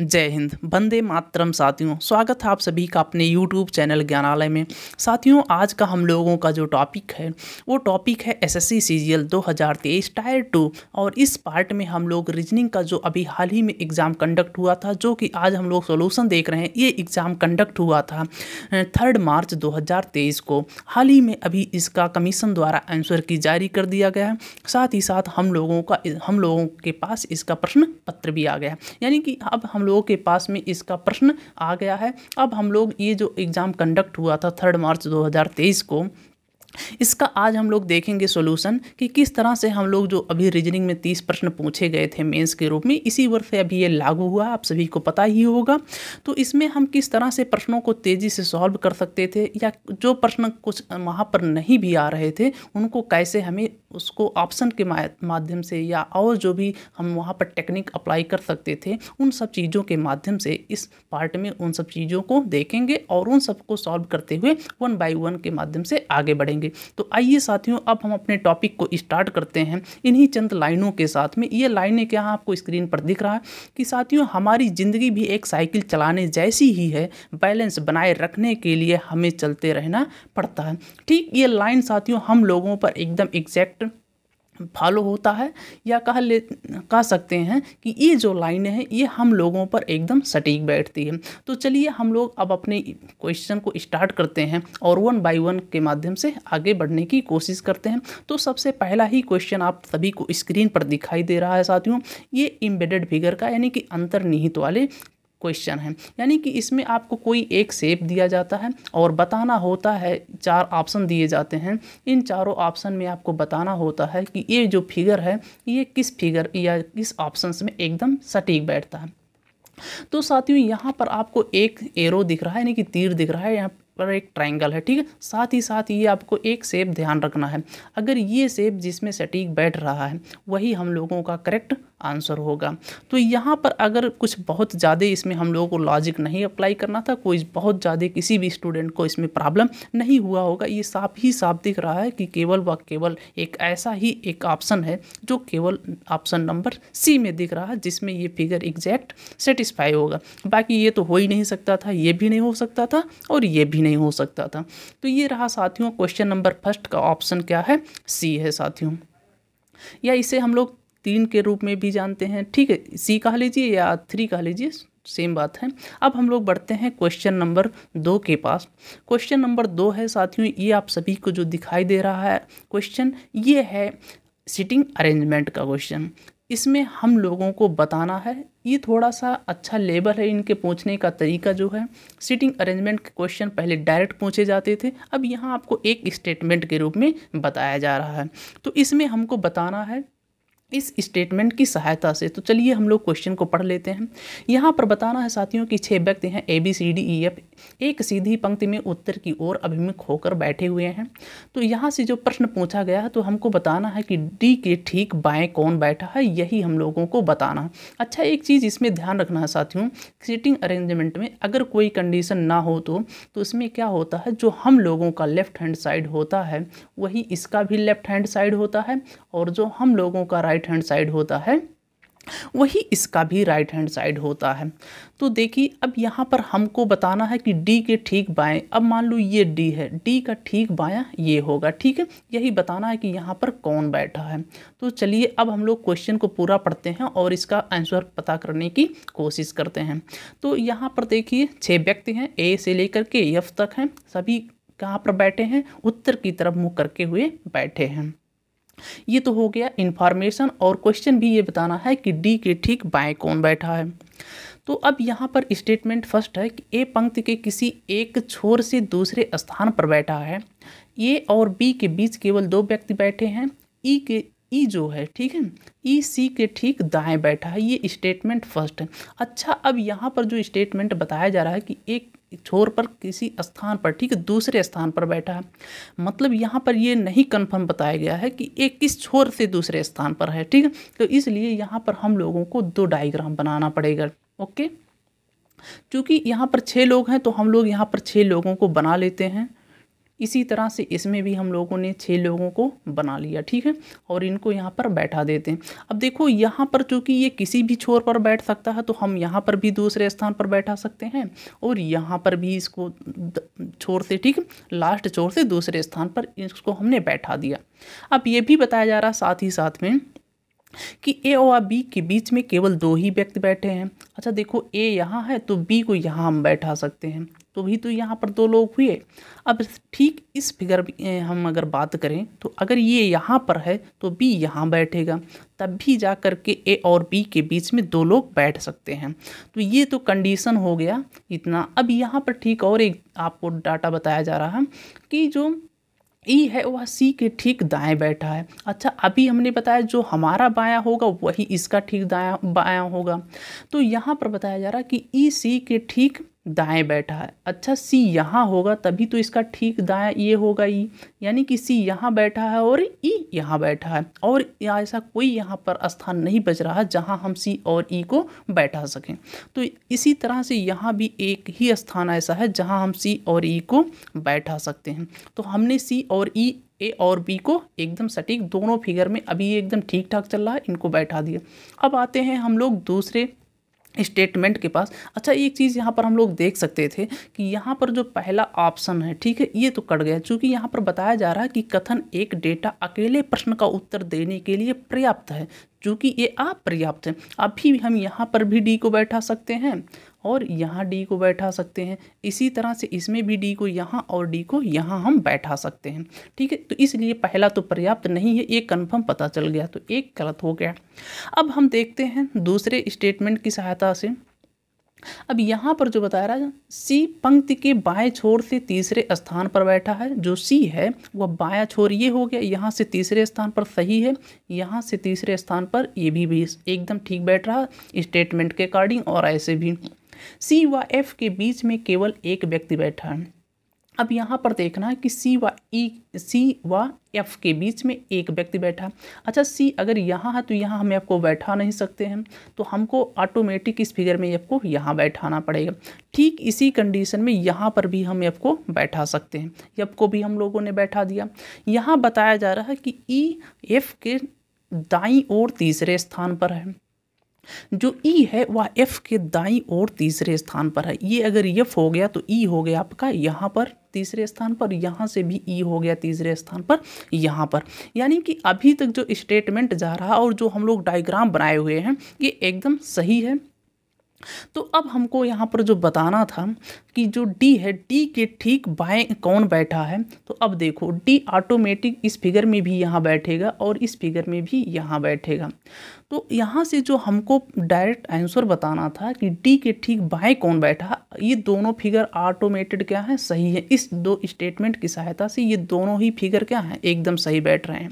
जय हिंद बंदे मातरम साथियों स्वागत है आप सभी का अपने YouTube चैनल ज्ञानालय में साथियों आज का हम लोगों का जो टॉपिक है वो टॉपिक है एसएससी सीजीएल 2023 टायर टू और इस पार्ट में हम लोग रीजनिंग का जो अभी हाल ही में एग्ज़ाम कंडक्ट हुआ था जो कि आज हम लोग सोल्यूशन देख रहे हैं ये एग्ज़ाम कंडक्ट हुआ था थर्ड मार्च दो को हाल ही में अभी इसका कमीशन द्वारा आंसर की जारी कर दिया गया है साथ ही साथ हम लोगों का हम लोगों के पास इसका प्रश्न पत्र भी आ गया यानी कि अब हम लोगों के पास में इसका प्रश्न आ गया है अब हम लोग ये जो एग्ज़ाम कंडक्ट हुआ था थर्ड मार्च 2023 को इसका आज हम लोग देखेंगे सोल्यूशन कि किस तरह से हम लोग जो अभी रीजनिंग में तीस प्रश्न पूछे गए थे मेंस के रूप में इसी वर्ष से अभी ये लागू हुआ आप सभी को पता ही होगा तो इसमें हम किस तरह से प्रश्नों को तेज़ी से सॉल्व कर सकते थे या जो प्रश्न कुछ वहाँ पर नहीं भी आ रहे थे उनको कैसे हमें उसको ऑप्शन के माध्यम से या और जो भी हम वहाँ पर टेक्निक अप्लाई कर सकते थे उन सब चीज़ों के माध्यम से इस पार्ट में उन सब चीज़ों को देखेंगे और उन सबको सॉल्व करते हुए वन बाई वन के माध्यम से आगे बढ़ेंगे करेंगे तो आइए साथियों अब हम अपने टॉपिक को स्टार्ट करते हैं इन्हीं चंद लाइनों के साथ में ये लाइनें क्या आपको स्क्रीन पर दिख रहा है कि साथियों हमारी ज़िंदगी भी एक साइकिल चलाने जैसी ही है बैलेंस बनाए रखने के लिए हमें चलते रहना पड़ता है ठीक ये लाइन साथियों हम लोगों पर एकदम एग्जैक्ट फॉलो होता है या कह ले कह सकते हैं कि ये जो लाइन है ये हम लोगों पर एकदम सटीक बैठती है तो चलिए हम लोग अब अपने क्वेश्चन को स्टार्ट करते हैं और वन बाय वन के माध्यम से आगे बढ़ने की कोशिश करते हैं तो सबसे पहला ही क्वेश्चन आप सभी को स्क्रीन पर दिखाई दे रहा है साथियों ये इम्बेडेड फिगर का यानी कि अंतर्निहित वाले क्वेश्चन है यानी कि इसमें आपको कोई एक सेप दिया जाता है और बताना होता है चार ऑप्शन दिए जाते हैं इन चारों ऑप्शन में आपको बताना होता है कि ये जो फिगर है ये किस फिगर या किस ऑप्शन में एकदम सटीक बैठता है तो साथियों यहाँ पर आपको एक एरो दिख रहा है यानी कि तीर दिख रहा है यहाँ पर मतलब एक ट्रायंगल है ठीक है साथ ही साथ ये आपको एक सेप ध्यान रखना है अगर ये सेप जिसमें सटीक बैठ रहा है वही हम लोगों का करेक्ट आंसर होगा तो यहाँ पर अगर कुछ बहुत ज़्यादा इसमें हम लोगों को लॉजिक नहीं अप्लाई करना था कोई बहुत ज़्यादा किसी भी स्टूडेंट को इसमें प्रॉब्लम नहीं हुआ होगा ये साफ ही साफ दिख रहा है कि केवल व केवल एक ऐसा ही एक ऑप्शन है जो केवल ऑप्शन नंबर सी में दिख रहा है जिसमें ये फिगर एग्जैक्ट सेटिस्फाई होगा बाकी ये तो हो ही नहीं सकता था ये भी नहीं हो सकता था और ये भी नहीं हो सकता था तो ये रहा साथियों क्वेश्चन नंबर फर्स्ट का ऑप्शन क्या है सी है साथियों या इसे हम लोग तीन के रूप में भी जानते हैं ठीक है सी कह लीजिए या थ्री कह लीजिए सेम बात है अब हम लोग बढ़ते हैं क्वेश्चन नंबर दो के पास क्वेश्चन नंबर दो है साथियों ये आप सभी को जो दिखाई दे रहा है क्वेश्चन ये है सिटिंग अरेंजमेंट का क्वेश्चन इसमें हम लोगों को बताना है ये थोड़ा सा अच्छा लेबल है इनके पूछने का तरीका जो है सीटिंग अरेंजमेंट के क्वेश्चन पहले डायरेक्ट पूछे जाते थे अब यहाँ आपको एक स्टेटमेंट के रूप में बताया जा रहा है तो इसमें हमको बताना है इस स्टेटमेंट की सहायता से तो चलिए हम लोग क्वेश्चन को पढ़ लेते हैं यहाँ पर बताना है साथियों कि छः व्यक्ति हैं A B C D E F एक सीधी पंक्ति में उत्तर की ओर अभिमुख होकर बैठे हुए हैं तो यहाँ से जो प्रश्न पूछा गया है तो हमको बताना है कि डी के ठीक बाएं कौन बैठा है यही हम लोगों को बताना है अच्छा एक चीज़ इसमें ध्यान रखना है साथियों सीटिंग अरेंजमेंट में अगर कोई कंडीशन ना हो तो, तो इसमें क्या होता है जो हम लोगों का लेफ्ट हैंड साइड होता है वही इसका भी लेफ्ट हैंड साइड होता है और जो हम लोगों का राइट राइट हैंड साइड होता है वही इसका भी राइट हैंड साइड होता है तो देखिए अब यहाँ पर हमको बताना है कि डी के ठीक बाएं अब मान लो ये डी है डी का ठीक बायां ये होगा ठीक है यही बताना है कि यहाँ पर कौन बैठा है तो चलिए अब हम लोग क्वेश्चन को पूरा पढ़ते हैं और इसका आंसर पता करने की कोशिश करते हैं तो यहाँ पर देखिए छः व्यक्ति हैं ए से लेकर के एफ तक हैं सभी कहाँ पर बैठे हैं उत्तर की तरफ मुँह करके हुए बैठे हैं ये तो हो गया इन्फॉर्मेशन और क्वेश्चन भी ये बताना है कि डी के ठीक बाएँ कौन बैठा है तो अब यहाँ पर स्टेटमेंट फर्स्ट है कि ए पंक्ति के किसी एक छोर से दूसरे स्थान पर बैठा है ए और बी के बीच केवल दो व्यक्ति बैठे हैं ई e के ई e जो है ठीक है ई e, सी के ठीक दाएं बैठा है ये स्टेटमेंट फर्स्ट है अच्छा अब यहाँ पर जो स्टेटमेंट बताया जा रहा है कि एक छोर पर किसी स्थान पर ठीक है दूसरे स्थान पर बैठा है मतलब यहाँ पर ये नहीं कंफर्म बताया गया है कि एक किस छोर से दूसरे स्थान पर है ठीक है तो इसलिए यहाँ पर हम लोगों को दो डाइग्राम बनाना पड़ेगा ओके चूँकि यहाँ पर छः लोग हैं तो हम लोग यहाँ पर छः लोगों को बना लेते हैं इसी तरह से इसमें भी हम लोगों ने छः लोगों को बना लिया ठीक है और इनको यहाँ पर बैठा देते हैं अब देखो यहाँ पर चूँकि ये किसी भी छोर पर बैठ सकता है तो हम यहाँ पर भी दूसरे स्थान पर बैठा सकते हैं और यहाँ पर भी इसको छोर से ठीक लास्ट छोर से दूसरे स्थान पर इसको हमने बैठा दिया अब ये भी बताया जा रहा साथ ही साथ में कि ए और बी के बीच में केवल दो ही व्यक्ति बैठे हैं अच्छा देखो ए यहाँ है तो बी को यहाँ हम बैठा सकते हैं तो भी तो यहाँ पर दो लोग हुए अब ठीक इस फिगर हम अगर बात करें तो अगर ये यहाँ पर है तो बी यहाँ बैठेगा तब भी जा कर के ए और बी के बीच में दो लोग बैठ सकते हैं तो ये तो कंडीशन हो गया इतना अब यहाँ पर ठीक और एक आपको डाटा बताया जा रहा है कि जो ई है वह सी के ठीक दाएं बैठा है अच्छा अभी हमने बताया जो हमारा बायां होगा वही इसका ठीक दाया बायां होगा तो यहाँ पर बताया जा रहा है कि ई सी के ठीक दाएं बैठा है अच्छा सी यहाँ होगा तभी तो इसका ठीक दाएं ये होगा ई यानी कि सी यहाँ बैठा है और ई यहाँ बैठा है और ऐसा कोई यहाँ पर स्थान नहीं बच रहा है जहाँ हम सी और ई को बैठा सकें तो इसी तरह से यहाँ भी एक ही स्थान ऐसा है जहाँ हम सी और ई को बैठा सकते हैं तो हमने सी और ई ए और बी को एकदम सटीक दोनों फिगर में अभी एकदम ठीक ठाक चल रहा है इनको बैठा दिया अब आते हैं हम लोग दूसरे स्टेटमेंट के पास अच्छा एक चीज़ यहाँ पर हम लोग देख सकते थे कि यहाँ पर जो पहला ऑप्शन है ठीक है ये तो कट गया क्योंकि यहाँ पर बताया जा रहा है कि कथन एक डेटा अकेले प्रश्न का उत्तर देने के लिए पर्याप्त है चूँकि ये अपर्याप्त है अभी हम यहाँ पर भी डी को बैठा सकते हैं और यहाँ डी को बैठा सकते हैं इसी तरह से इसमें भी डी को यहाँ और डी को यहाँ हम बैठा सकते हैं ठीक है तो इसलिए पहला तो पर्याप्त नहीं है ये कन्फर्म पता चल गया तो एक गलत हो गया अब हम देखते हैं दूसरे स्टेटमेंट की सहायता से अब यहाँ पर जो बताया रहा सी पंक्ति के बाएं छोर से तीसरे स्थान पर बैठा है जो सी है वह बाया छोर ये हो गया यहाँ से तीसरे स्थान पर सही है यहाँ से तीसरे स्थान पर ये भी, भी एकदम ठीक बैठ रहा स्टेटमेंट के अकॉर्डिंग और ऐसे भी सी व एफ के बीच में केवल एक व्यक्ति बैठा है अब यहाँ पर देखना है कि सी व ई e, सी व एफ के बीच में एक व्यक्ति बैठा अच्छा सी अगर यहाँ है तो यहाँ हमें आपको बैठा नहीं सकते हैं तो हमको ऑटोमेटिक इस फिगर में आपको यहाँ बैठाना पड़ेगा ठीक इसी कंडीशन में यहाँ पर भी हम आपको बैठा सकते हैं एफ को भी हम लोगों ने बैठा दिया यहाँ बताया जा रहा है कि ई e, एफ के दाई और तीसरे स्थान पर है जो ई e है वह एफ के दाई और तीसरे स्थान पर है ये अगर एफ हो गया तो ई e हो गया आपका यहाँ पर तीसरे स्थान पर यहाँ से भी ई e हो गया तीसरे स्थान पर यहाँ पर यानी कि अभी तक जो स्टेटमेंट जा रहा और जो हम लोग डायग्राम बनाए हुए हैं ये एकदम सही है तो अब हमको यहाँ पर जो बताना था कि जो डी है डी के ठीक बाएं कौन बैठा है तो अब देखो डी ऑटोमेटिक इस फिगर में भी यहाँ बैठेगा और इस फिगर में भी यहाँ बैठेगा तो यहाँ से जो हमको डायरेक्ट आंसर बताना था कि डी के ठीक बाएं कौन बैठा ये दोनों फिगर ऑटोमेटेड क्या है सही है इस दो स्टेटमेंट की सहायता से ये दोनों ही फिगर क्या है एकदम सही बैठ रहे हैं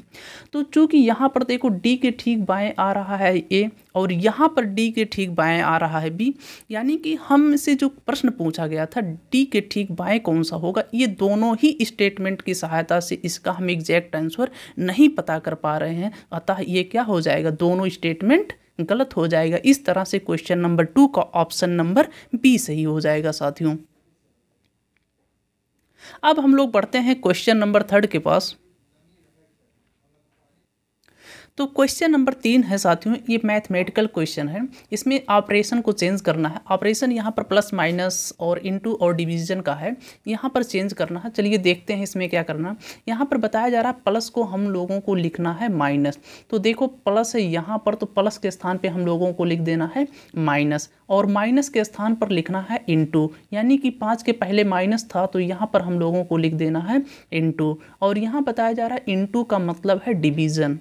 तो चूंकि यहाँ पर देखो डी के ठीक बाएं आ रहा है ए और यहाँ पर डी के ठीक बाएं आ रहा है बी यानी कि हम से जो प्रश्न पूछा गया था डी के ठीक बाएं कौन सा होगा ये दोनों ही स्टेटमेंट की सहायता से इसका हम एग्जैक्ट आंसर नहीं पता कर पा रहे हैं अतः ये क्या हो जाएगा दोनों स्टेटमेंट गलत हो जाएगा इस तरह से क्वेश्चन नंबर टू का ऑप्शन नंबर बी सही हो जाएगा साथियों अब हम लोग बढ़ते हैं क्वेश्चन नंबर थर्ड के पास तो क्वेश्चन नंबर तीन है साथियों ये मैथमेटिकल क्वेश्चन है इसमें ऑपरेशन को चेंज करना है ऑपरेशन यहाँ पर प्लस माइनस और इंटू और डिवीजन का है यहाँ पर चेंज करना है चलिए देखते हैं इसमें क्या करना यहाँ पर बताया जा रहा है प्लस को हम लोगों को लिखना है माइनस तो देखो प्लस है यहाँ पर तो प्लस के स्थान पर हम लोगों को लिख देना है माइनस और माइनस के स्थान पर लिखना है इंटू यानी कि पाँच के पहले माइनस था तो यहाँ पर हम लोगों को लिख देना है इंटू और यहाँ बताया जा रहा है इंटू का मतलब है डिवीज़न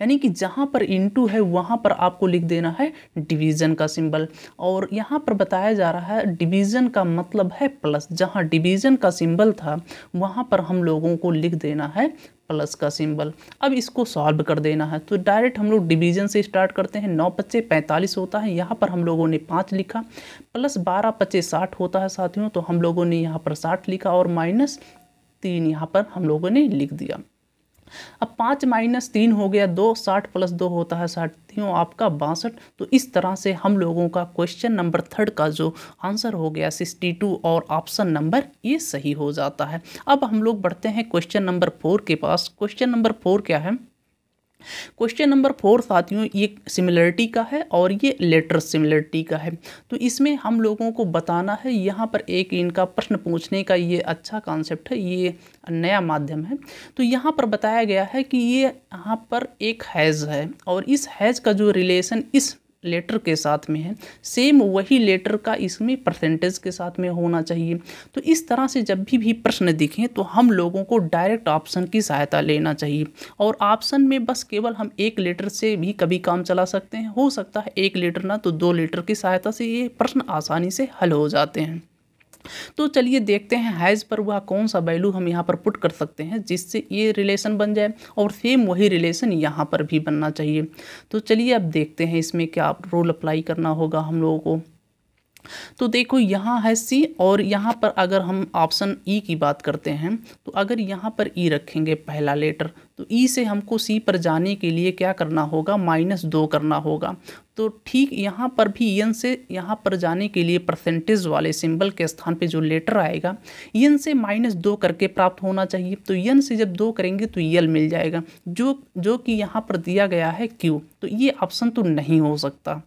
यानी कि जहाँ पर इंटू है वहाँ पर आपको लिख देना है डिवीज़न का सिंबल और यहाँ पर बताया जा रहा है डिवीज़न का मतलब है प्लस जहाँ डिवीज़न का सिंबल था वहाँ पर हम लोगों को लिख देना है प्लस का सिंबल अब इसको सॉल्व कर देना है तो डायरेक्ट हम लोग डिवीजन से स्टार्ट करते हैं नौ पच्चे पैंतालीस होता है यहाँ पर हम लोगों ने पाँच लिखा प्लस बारह पच्चे साठ होता है साथियों तो हम लोगों ने यहाँ पर साठ लिखा और माइनस तीन यहाँ पर हम लोगों ने लिख दिया अब पाँच माइनस तीन हो गया दो साठ प्लस दो होता है साठ तीनों आपका बासठ तो इस तरह से हम लोगों का क्वेश्चन नंबर थर्ड का जो आंसर हो गया सिक्सटी टू और ऑप्शन नंबर ये सही हो जाता है अब हम लोग बढ़ते हैं क्वेश्चन नंबर फोर के पास क्वेश्चन नंबर फोर क्या है क्वेश्चन नंबर फोर साथियों ये सिमिलरिटी का है और ये लेटर सिमिलरिटी का है तो इसमें हम लोगों को बताना है यहाँ पर एक इनका प्रश्न पूछने का ये अच्छा कॉन्सेप्ट है ये नया माध्यम है तो यहाँ पर बताया गया है कि ये यहाँ पर एक हैज़ है और इस हैज़ का जो रिलेशन इस लेटर के साथ में है सेम वही लेटर का इसमें परसेंटेज के साथ में होना चाहिए तो इस तरह से जब भी भी प्रश्न दिखें तो हम लोगों को डायरेक्ट ऑप्शन की सहायता लेना चाहिए और ऑप्शन में बस केवल हम एक लेटर से भी कभी काम चला सकते हैं हो सकता है एक लेटर ना तो दो लेटर की सहायता से ये प्रश्न आसानी से हल हो जाते हैं तो चलिए देखते हैं हैज़ पर वह कौन सा वैल्यू हम यहाँ पर पुट कर सकते हैं जिससे ये रिलेशन बन जाए और सेम वही रिलेशन यहाँ पर भी बनना चाहिए तो चलिए अब देखते हैं इसमें क्या रोल अप्लाई करना होगा हम लोगों को तो देखो यहाँ है सी और यहाँ पर अगर हम ऑप्शन ई e की बात करते हैं तो अगर यहाँ पर ई e रखेंगे पहला लेटर तो ई e से हमको सी पर जाने के लिए क्या करना होगा माइनस दो करना होगा तो ठीक यहाँ पर भी यन से यहाँ पर जाने के लिए परसेंटेज वाले सिंबल के स्थान पे जो लेटर आएगा यन से माइनस दो करके प्राप्त होना चाहिए तो यन से जब दो करेंगे तो यल मिल जाएगा जो जो कि यहाँ पर दिया गया है क्यू तो ये ऑप्शन तो नहीं हो सकता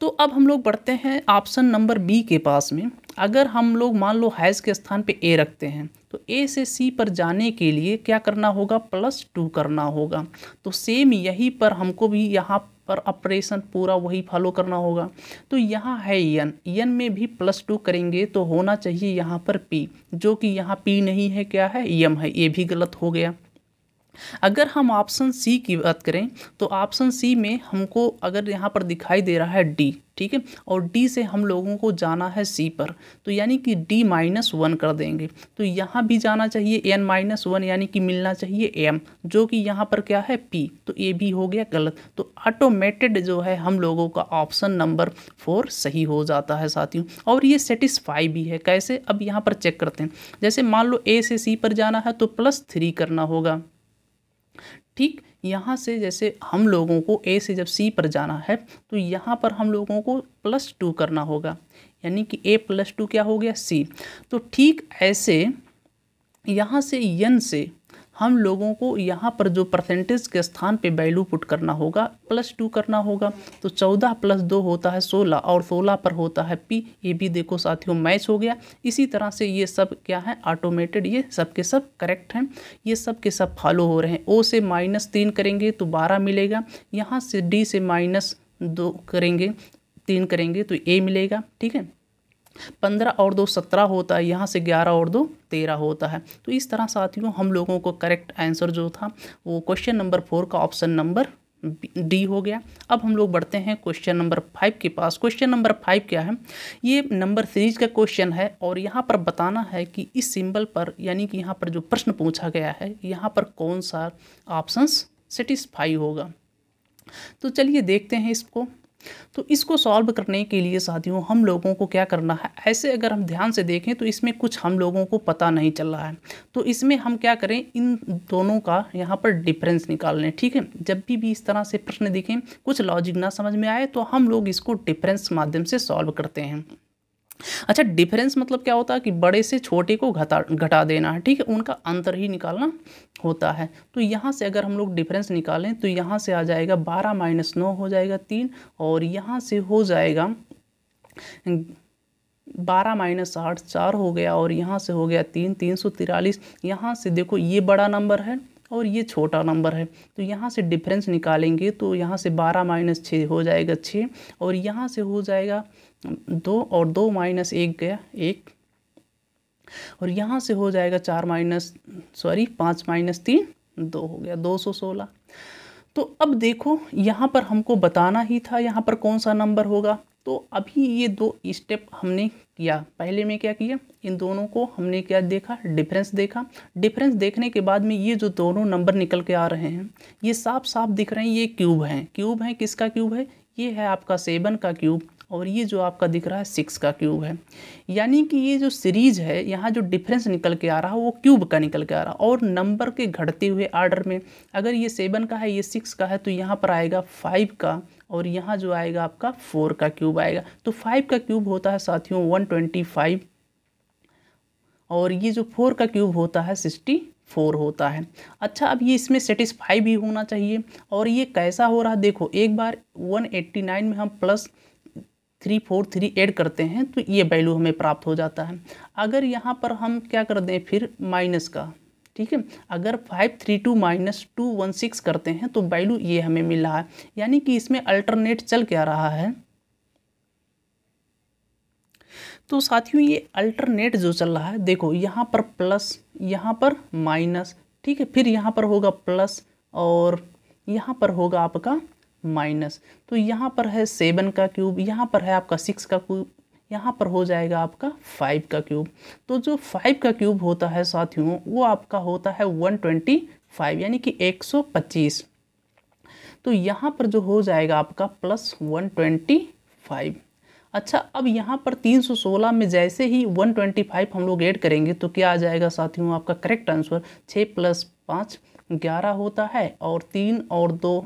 तो अब हम लोग बढ़ते हैं ऑप्शन नंबर बी के पास में अगर हम लोग मान लो हैज़ के स्थान पे ए रखते हैं तो ए से सी पर जाने के लिए क्या करना होगा प्लस टू करना होगा तो सेम यही पर हमको भी यहाँ पर ऑपरेशन पूरा वही फॉलो करना होगा तो यहाँ है यन यन में भी प्लस टू करेंगे तो होना चाहिए यहाँ पर पी जो कि यहाँ पी नहीं है क्या है यम है ये भी गलत हो गया अगर हम ऑप्शन सी की बात करें तो ऑप्शन सी में हमको अगर यहाँ पर दिखाई दे रहा है डी ठीक है और डी से हम लोगों को जाना है सी पर तो यानी कि डी माइनस वन कर देंगे तो यहाँ भी जाना चाहिए एन माइनस वन यानी कि मिलना चाहिए एम जो कि यहाँ पर क्या है पी तो ए भी हो गया गलत तो ऑटोमेटेड जो है हम लोगों का ऑप्शन नंबर फोर सही हो जाता है साथियों और ये सेटिस्फाई भी है कैसे अब यहाँ पर चेक करते हैं जैसे मान लो ए से सी पर जाना है तो प्लस थ्री करना होगा ठीक यहाँ से जैसे हम लोगों को ए से जब सी पर जाना है तो यहाँ पर हम लोगों को प्लस टू करना होगा यानी कि ए प्लस टू क्या हो गया सी तो ठीक ऐसे यहाँ से यन से हम लोगों को यहाँ पर जो परसेंटेज के स्थान पे वैल्यू पुट करना होगा प्लस टू करना होगा तो चौदह प्लस दो होता है सोलह और सोलह पर होता है पी ये भी देखो साथियों मैच हो गया इसी तरह से ये सब क्या है ऑटोमेटेड ये सब के सब करेक्ट हैं ये सब के सब फॉलो हो रहे हैं ओ से माइनस तीन करेंगे तो बारह मिलेगा यहाँ से डी से माइनस दो करेंगे तीन करेंगे तो ए मिलेगा ठीक है पंद्रह और दो सत्रह होता है यहाँ से ग्यारह और दो तेरह होता है तो इस तरह साथियों हम लोगों को करेक्ट आंसर जो था वो क्वेश्चन नंबर फोर का ऑप्शन नंबर डी हो गया अब हम लोग बढ़ते हैं क्वेश्चन नंबर फाइव के पास क्वेश्चन नंबर फाइव क्या है ये नंबर सीरीज का क्वेश्चन है और यहाँ पर बताना है कि इस सिंबल पर यानी कि यहाँ पर जो प्रश्न पूछा गया है यहाँ पर कौन सा ऑप्शंस सेटिस्फाई होगा तो चलिए देखते हैं इसको तो इसको सॉल्व करने के लिए साथियों हम लोगों को क्या करना है ऐसे अगर हम ध्यान से देखें तो इसमें कुछ हम लोगों को पता नहीं चल रहा है तो इसमें हम क्या करें इन दोनों का यहाँ पर डिफरेंस निकाल लें ठीक है जब भी भी इस तरह से प्रश्न दिखें कुछ लॉजिक ना समझ में आए तो हम लोग इसको डिफरेंस माध्यम से सॉल्व करते हैं अच्छा डिफरेंस मतलब क्या होता है कि बड़े से छोटे को घटा घटा देना है ठीक है उनका अंतर ही निकालना होता है तो यहाँ से अगर हम लोग डिफरेंस निकालें तो यहाँ से आ जाएगा बारह माइनस नौ हो जाएगा तीन और यहाँ से हो जाएगा बारह माइनस आठ चार हो गया और यहाँ से हो गया तीन तीन सौ तिरालीस यहाँ से देखो ये बड़ा नंबर है और ये छोटा नंबर है तो यहाँ से डिफरेंस निकालेंगे तो यहाँ से बारह माइनस छः हो जाएगा छः और यहाँ से हो जाएगा दो और दो माइनस एक गया एक और यहाँ से हो जाएगा चार माइनस सॉरी पाँच माइनस तीन दो हो गया दो सौ सोलह तो अब देखो यहाँ पर हमको बताना ही था यहाँ पर कौन सा नंबर होगा तो अभी ये दो स्टेप हमने किया पहले में क्या किया इन दोनों को हमने क्या देखा डिफरेंस देखा डिफरेंस देखने के बाद में ये जो दोनों नंबर निकल के आ रहे हैं ये साफ साफ दिख रहे हैं ये क्यूब हैं क्यूब हैं किसका क्यूब है ये है आपका सेवन का क्यूब और ये जो आपका दिख रहा है सिक्स का क्यूब है यानी कि ये जो सीरीज़ है यहाँ जो डिफरेंस निकल के आ रहा है वो क्यूब का निकल के आ रहा है और नंबर के घटते हुए आर्डर में अगर ये सेवन का है ये सिक्स का है तो यहाँ पर आएगा फाइव का और यहाँ जो आएगा आपका फोर का क्यूब आएगा तो फाइव का क्यूब होता है साथियों वन ट्वेंटी फाइव और ये जो फोर का क्यूब होता है सिक्सटी फोर होता है अच्छा अब ये इसमें सेटिस्फाई भी होना चाहिए और ये कैसा हो रहा है देखो एक बार वन एट्टी नाइन में हम plus three four three add करते हैं तो ये वैल्यू हमें प्राप्त हो जाता है अगर यहाँ पर हम क्या कर दें फिर माइनस का ठीक है अगर five three two minus two one six करते हैं तो वैल्यू ये हमें मिल रहा है यानी कि इसमें अल्टरनेट चल क्या रहा है तो साथियों ये अल्टरनेट जो चल रहा है देखो यहाँ पर प्लस यहाँ पर माइनस ठीक है फिर यहाँ पर होगा प्लस और यहाँ पर होगा आपका माइनस तो यहाँ पर है सेवन का क्यूब यहाँ पर है आपका सिक्स का क्यूब यहाँ पर हो जाएगा आपका फाइव का क्यूब तो जो फाइव का क्यूब होता है साथियों वो आपका होता है वन ट्वेंटी फाइव यानी कि एक सौ पच्चीस तो यहाँ पर जो हो जाएगा आपका प्लस वन ट्वेंटी फाइव अच्छा अब यहाँ पर तीन सौ सोलह में जैसे ही वन ट्वेंटी फाइव हम लोग ऐड करेंगे तो क्या आ जाएगा साथियों आपका करेक्ट आंसर छः प्लस पाँच ग्यारह होता है और तीन और दो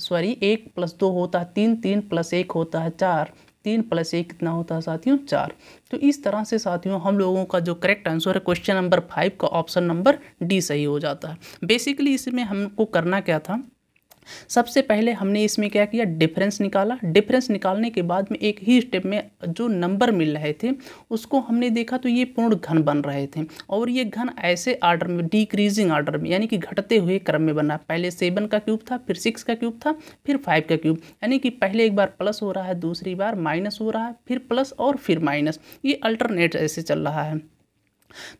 सॉरी एक प्लस दो होता है तीन तीन प्लस एक होता है चार तीन प्लस एक कितना होता है साथियों चार तो इस तरह से साथियों हम लोगों का जो करेक्ट आंसर है क्वेश्चन नंबर फाइव का ऑप्शन नंबर डी सही हो जाता है बेसिकली इसमें हमको करना क्या था सबसे पहले हमने इसमें क्या किया डिफरेंस निकाला डिफरेंस निकालने के बाद में एक ही स्टेप में जो नंबर मिल रहे थे उसको हमने देखा तो ये पूर्ण घन बन रहे थे और ये घन ऐसे आर्डर में डिक्रीजिंग आर्डर में यानी कि घटते हुए क्रम में बना पहले सेवन का क्यूब था फिर सिक्स का क्यूब था फिर फाइव का क्यूब यानी कि पहले एक बार प्लस हो रहा है दूसरी बार माइनस हो रहा है फिर प्लस और फिर माइनस ये अल्टरनेट ऐसे चल रहा है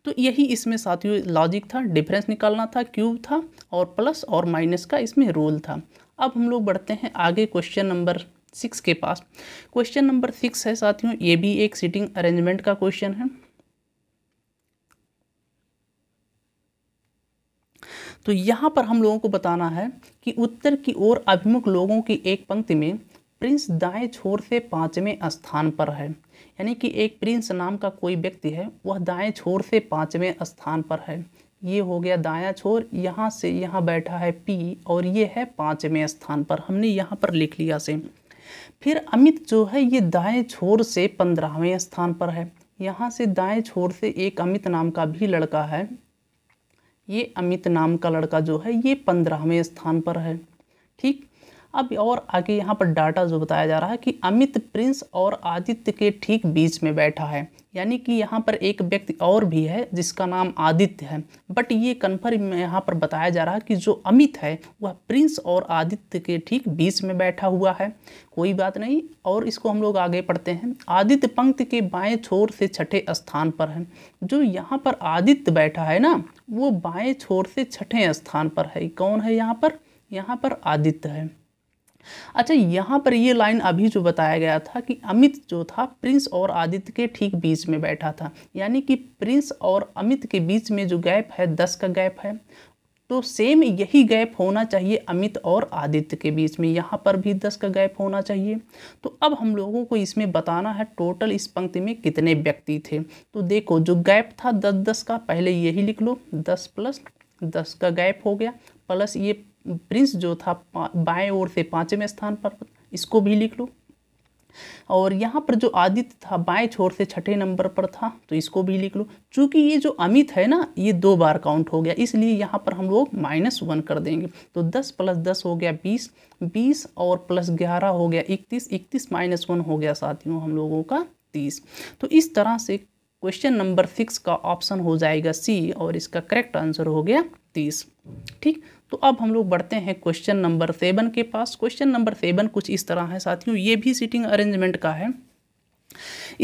तो यही इसमें साथियों लॉजिक था डिफरेंस निकालना था क्यूब था और प्लस और माइनस का इसमें रोल था अब हम लोग बढ़ते हैं आगे क्वेश्चन नंबर सिक्स के पास क्वेश्चन नंबर सिक्स है साथियों ये भी एक सीटिंग अरेंजमेंट का क्वेश्चन है तो यहाँ पर हम लोगों को बताना है कि उत्तर की ओर अभिमुख लोगों की एक पंक्ति में प्रिंस दाएं छोर से पाँचवें स्थान पर है यानी कि एक प्रिंस नाम का कोई व्यक्ति है वह दाएं छोर से पाँचवें स्थान पर है ये हो गया दाया छोर यहाँ से यहाँ बैठा है पी और ये है पाँचवें स्थान पर हमने यहाँ पर लिख लिया से फिर अमित जो है ये दाएं छोर से पंद्रहवें स्थान पर है यहाँ से दाएं छोर से एक अमित नाम का भी लड़का है ये अमित नाम का लड़का जो है ये पंद्रहवें स्थान पर है ठीक अब और आगे यहाँ पर डाटा जो बताया जा रहा है कि अमित प्रिंस और आदित्य के ठीक बीच में बैठा है यानी कि यहाँ पर एक व्यक्ति और भी है जिसका नाम आदित्य है बट ये कन्फर्म यहाँ पर बताया जा रहा है कि जो अमित है वह प्रिंस और आदित्य के ठीक बीच में बैठा हुआ है कोई बात नहीं और इसको हम लोग आगे पढ़ते हैं आदित्य पंक्ति के बाएं छोर से छठे स्थान पर है जो यहाँ पर आदित्य बैठा है ना वो बाएँ छोर से छठे स्थान पर है कौन है यहाँ पर यहाँ पर आदित्य है अच्छा यहाँ पर ये लाइन अभी जो बताया गया था कि अमित जो था प्रिंस और आदित्य के ठीक बीच में बैठा था यानी कि प्रिंस और अमित के बीच में जो गैप है दस का गैप है तो सेम यही गैप होना चाहिए अमित और आदित्य के बीच में यहाँ पर भी दस का गैप होना चाहिए तो अब हम लोगों को इसमें बताना है टोटल इस पंक्ति में कितने व्यक्ति थे तो देखो जो गैप था दस दस का पहले यही लिख लो दस प्लस दस का गैप हो गया प्लस ये प्रिंस जो था बाएं ओर से पाँचवें स्थान पर इसको भी लिख लो और यहाँ पर जो आदित्य था बाएं छोर से छठे नंबर पर था तो इसको भी लिख लो चूँकि ये जो अमित है ना ये दो बार काउंट हो गया इसलिए यहाँ पर हम लोग माइनस वन कर देंगे तो दस प्लस दस हो गया बीस बीस और प्लस ग्यारह हो गया इकतीस इकतीस माइनस वन हो गया साथियों हम लोगों का तीस तो इस तरह से क्वेश्चन नंबर सिक्स का ऑप्शन हो जाएगा सी और इसका करेक्ट आंसर हो गया तीस ठीक तो अब हम लोग बढ़ते हैं क्वेश्चन नंबर सेवन के पास क्वेश्चन नंबर सेवन कुछ इस तरह है साथियों ये भी सीटिंग अरेंजमेंट का है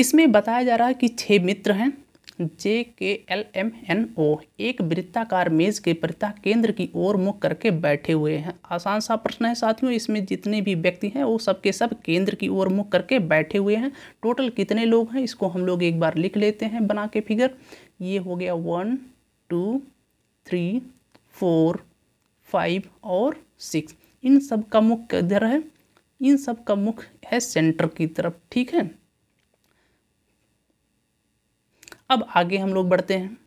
इसमें बताया जा रहा है कि छः मित्र हैं जे के एल एम एन ओ एक वृत्ताकार मेज के प्रत्येक केंद्र की ओर मुख करके बैठे हुए हैं आसान सा प्रश्न है साथियों इसमें जितने भी व्यक्ति हैं वो सबके सब केंद्र की ओर मुख करके बैठे हुए हैं टोटल कितने लोग हैं इसको हम लोग एक बार लिख लेते हैं बना के फिगर ये हो गया one two three four five और सिक्स इन सब का मुख किधर है इन सब का मुख है सेंटर की तरफ ठीक है अब आगे हम लोग बढ़ते हैं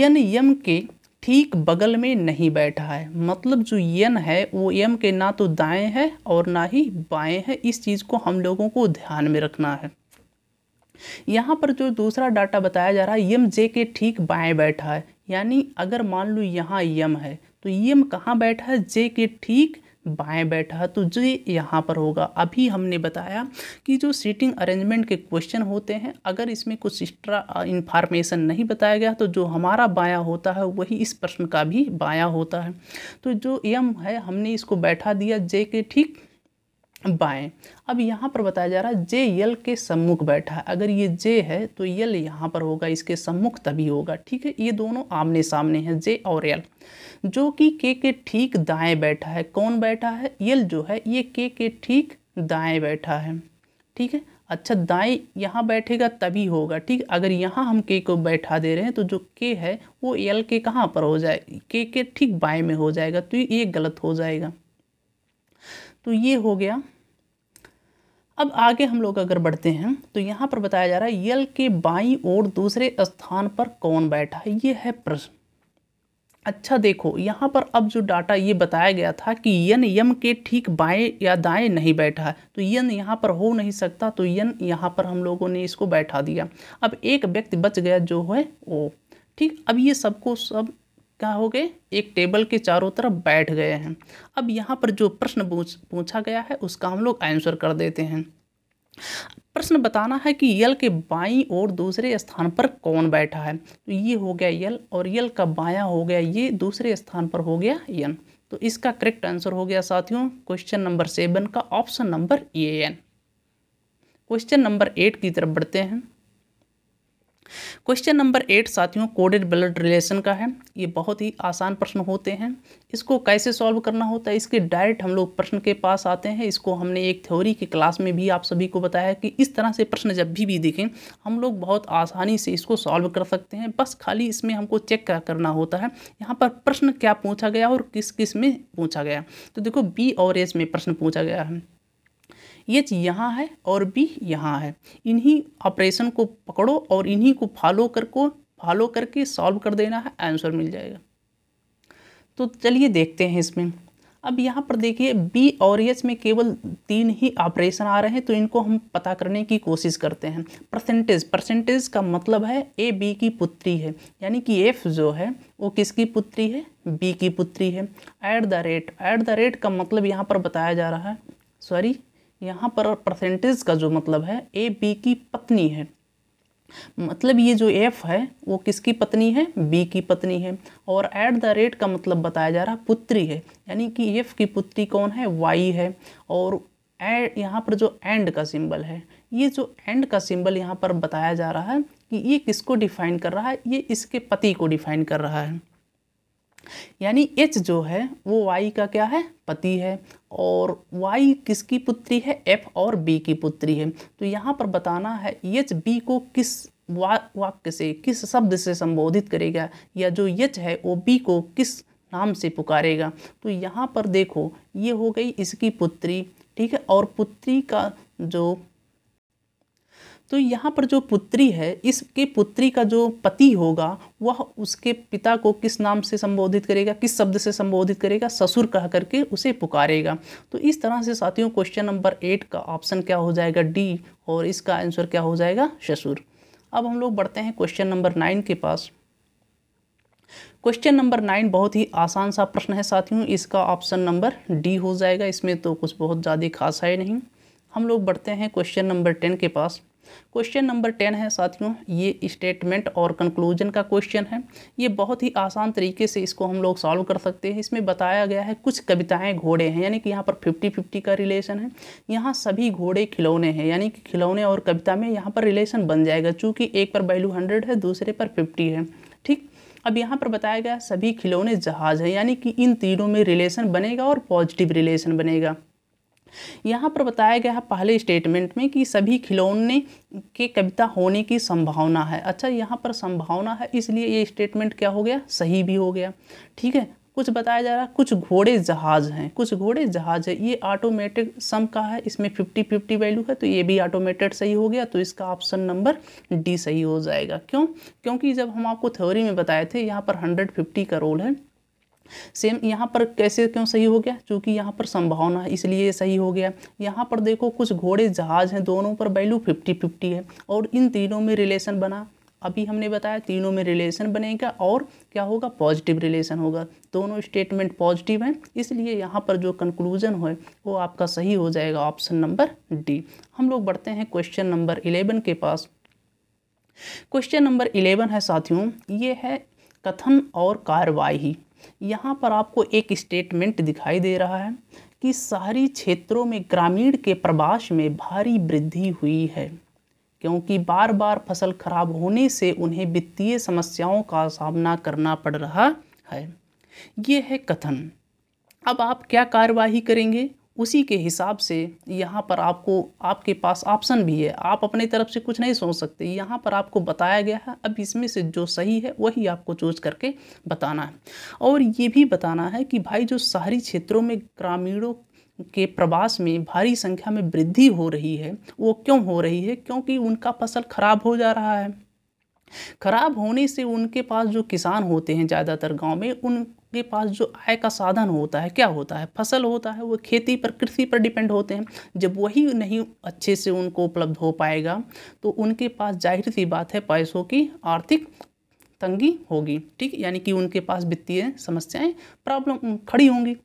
यन यम के ठीक बगल में नहीं बैठा है मतलब जो यन है वो यम के ना तो दाएं है और ना ही बाएं है इस चीज़ को हम लोगों को ध्यान में रखना है यहाँ पर जो दूसरा डाटा बताया जा रहा है यम जे के ठीक बाएं बैठा है यानी अगर मान लो यहाँ यम है तो यम कहाँ बैठा है जे के ठीक बाएं बैठा तो जो यहाँ पर होगा अभी हमने बताया कि जो सीटिंग अरेंजमेंट के क्वेश्चन होते हैं अगर इसमें कुछ एक्स्ट्रा इन्फॉर्मेशन नहीं बताया गया तो जो हमारा बाया होता है वही इस प्रश्न का भी बाया होता है तो जो एम है हमने इसको बैठा दिया जे के ठीक बाएं अब यहाँ पर बताया जा रहा है जे यल के सम्मुख बैठा है अगर ये जे है तो यल यहाँ पर होगा इसके सम्मुख तभी होगा ठीक है ये दोनों आमने सामने हैं जे और यल जो कि के के ठीक दाएं बैठा है कौन बैठा है यल जो है ये के के ठीक दाएं बैठा है ठीक है अच्छा दाएं यहाँ बैठेगा तभी होगा ठीक अगर यहाँ हम के को बैठा दे रहे हैं तो जो के है वो यल के कहाँ पर हो जाए के के ठीक बाएं में हो जाएगा तो ये गलत हो जाएगा तो ये हो गया अब आगे हम लोग अगर बढ़ते हैं तो यहाँ पर बताया जा रहा है यल के बाई और दूसरे स्थान पर कौन बैठा है ये है प्रश्न अच्छा देखो यहाँ पर अब जो डाटा ये बताया गया था कि यन यम के ठीक बाएं या दाएं नहीं बैठा है तो यन यहाँ पर हो नहीं सकता तो यन यहाँ पर हम लोगों ने इसको बैठा दिया अब एक व्यक्ति बच गया जो है ओ ठीक अब ये सबको सब क्या हो गए एक टेबल के चारों तरफ बैठ गए हैं अब यहाँ पर जो प्रश्न पूछ पूछा गया है उसका हम लोग आंसर कर देते हैं प्रश्न बताना है कि यल के बाई और दूसरे स्थान पर कौन बैठा है तो ये हो गया यल और यल का बायां हो गया ये दूसरे स्थान पर हो गया यन तो इसका करेक्ट आंसर हो गया साथियों क्वेश्चन नंबर सेवन का ऑप्शन नंबर ए एन क्वेश्चन नंबर एट की तरफ बढ़ते हैं क्वेश्चन नंबर एट साथियों कोडेड ब्लड रिलेशन का है ये बहुत ही आसान प्रश्न होते हैं इसको कैसे सॉल्व करना होता है इसके डायरेक्ट हम लोग प्रश्न के पास आते हैं इसको हमने एक थ्योरी की क्लास में भी आप सभी को बताया कि इस तरह से प्रश्न जब भी भी देखें हम लोग बहुत आसानी से इसको सॉल्व कर सकते हैं बस खाली इसमें हमको चेक करना होता है यहाँ पर प्रश्न क्या पूछा गया और किस किस में पूछा गया तो देखो बी और एस में प्रश्न पूछा गया है एच यहाँ है और बी यहाँ है इन्हीं ऑपरेशन को पकड़ो और इन्हीं को फॉलो कर को फॉलो करके सॉल्व कर देना है आंसर मिल जाएगा तो चलिए देखते हैं इसमें अब यहाँ पर देखिए बी और एच में केवल तीन ही ऑपरेशन आ रहे हैं तो इनको हम पता करने की कोशिश करते हैं परसेंटेज परसेंटेज का मतलब है ए बी की पुत्री है यानी कि एफ जो है वो किसकी पुत्री है बी की पुत्री है at the rate at the rate का मतलब यहाँ पर बताया जा रहा है सॉरी यहाँ पर परसेंटेज का जो मतलब है ए बी की पत्नी है मतलब ये जो एफ है वो किसकी पत्नी है बी की पत्नी है और एट द रेट का मतलब बताया जा रहा पुत्री है यानी कि एफ की पुत्री कौन है वाई है और यहाँ पर जो एंड का सिंबल है ये जो एंड का सिंबल यहाँ पर बताया जा रहा है कि ये किसको डिफाइन कर रहा है ये इसके पति को डिफाइन कर रहा है यानी एच जो है वो वाई का क्या है पति है और वाई किसकी पुत्री है एफ और बी की पुत्री है तो यहाँ पर बताना है एच बी को किस वा वाक्य से किस शब्द से संबोधित करेगा या जो यच है वो बी को किस नाम से पुकारेगा तो यहाँ पर देखो ये हो गई इसकी पुत्री ठीक है और पुत्री का जो तो यहाँ पर जो पुत्री है इसके पुत्री का जो पति होगा वह उसके पिता को किस नाम से संबोधित करेगा किस शब्द से संबोधित करेगा ससुर कह करके उसे पुकारेगा तो इस तरह से साथियों क्वेश्चन नंबर एट का ऑप्शन क्या हो जाएगा डी और इसका आंसर क्या हो जाएगा ससुर अब हम लोग बढ़ते हैं क्वेश्चन नंबर नाइन के पास क्वेश्चन नंबर नाइन बहुत ही आसान सा प्रश्न है साथियों इसका ऑप्शन नंबर डी हो जाएगा इसमें तो कुछ बहुत ज़्यादा खास है नहीं हम लोग बढ़ते हैं क्वेश्चन नंबर टेन के पास क्वेश्चन नंबर टेन है साथियों ये स्टेटमेंट और कंक्लूजन का क्वेश्चन है ये बहुत ही आसान तरीके से इसको हम लोग सॉल्व कर सकते हैं इसमें बताया गया है कुछ कविताएं घोड़े हैं यानी कि यहाँ पर फिफ्टी फिफ्टी का रिलेशन है यहाँ सभी घोड़े खिलौने हैं यानी कि खिलौने और कविता में यहाँ पर रिलेशन बन जाएगा चूँकि एक पर वैल्यू हंड्रेड है दूसरे पर फिफ्टी है ठीक अब यहाँ पर बताया गया सभी खिलौने जहाज हैं यानी कि इन तीनों में रिलेशन बनेगा और पॉजिटिव रिलेशन बनेगा यहाँ पर बताया गया है पहले स्टेटमेंट में कि सभी खिलौने के कविता होने की संभावना है अच्छा यहाँ पर संभावना है इसलिए ये स्टेटमेंट क्या हो गया सही भी हो गया ठीक है कुछ बताया जा रहा है कुछ घोड़े जहाज हैं कुछ घोड़े जहाज है ये ऑटोमेटेड सम का है इसमें फिफ्टी फिफ्टी वैल्यू है तो ये भी ऑटोमेटेड सही हो गया तो इसका ऑप्शन नंबर डी सही हो जाएगा क्यों क्योंकि जब हम आपको थ्योरी में बताए थे यहाँ पर हंड्रेड फिफ्टी का रोल है सेम यहाँ पर कैसे क्यों सही हो गया चूँकि यहाँ पर संभावना है इसलिए सही हो गया यहाँ पर देखो कुछ घोड़े जहाज हैं दोनों पर वैल्यू फिफ्टी फिफ्टी है और इन तीनों में रिलेशन बना अभी हमने बताया तीनों में रिलेशन बनेगा और क्या होगा पॉजिटिव रिलेशन होगा दोनों स्टेटमेंट पॉजिटिव हैं इसलिए यहाँ पर जो कंक्लूजन है वो आपका सही हो जाएगा ऑप्शन नंबर डी हम लोग बढ़ते हैं क्वेश्चन नंबर इलेवन के पास क्वेश्चन नंबर इलेवन है साथियों ये है कथन और कार्यवाही यहाँ पर आपको एक स्टेटमेंट दिखाई दे रहा है कि शहरी क्षेत्रों में ग्रामीण के प्रवास में भारी वृद्धि हुई है क्योंकि बार बार फसल खराब होने से उन्हें वित्तीय समस्याओं का सामना करना पड़ रहा है ये है कथन अब आप क्या कार्यवाही करेंगे उसी के हिसाब से यहाँ पर आपको आपके पास ऑप्शन भी है आप अपने तरफ से कुछ नहीं सोच सकते यहाँ पर आपको बताया गया है अब इसमें से जो सही है वही आपको चूज करके बताना है और ये भी बताना है कि भाई जो शहरी क्षेत्रों में ग्रामीणों के प्रवास में भारी संख्या में वृद्धि हो रही है वो क्यों हो रही है क्योंकि उनका फसल खराब हो जा रहा है खराब होने से उनके पास जो किसान होते हैं ज़्यादातर गांव में उन के पास जो आय का साधन होता है क्या होता है फसल होता है वो खेती पर कृषि पर डिपेंड होते हैं जब वही नहीं अच्छे से उनको उपलब्ध हो पाएगा तो उनके पास जाहिर सी बात है पैसों की आर्थिक तंगी होगी ठीक यानी कि उनके पास वित्तीय समस्याएं प्रॉब्लम खड़ी होंगी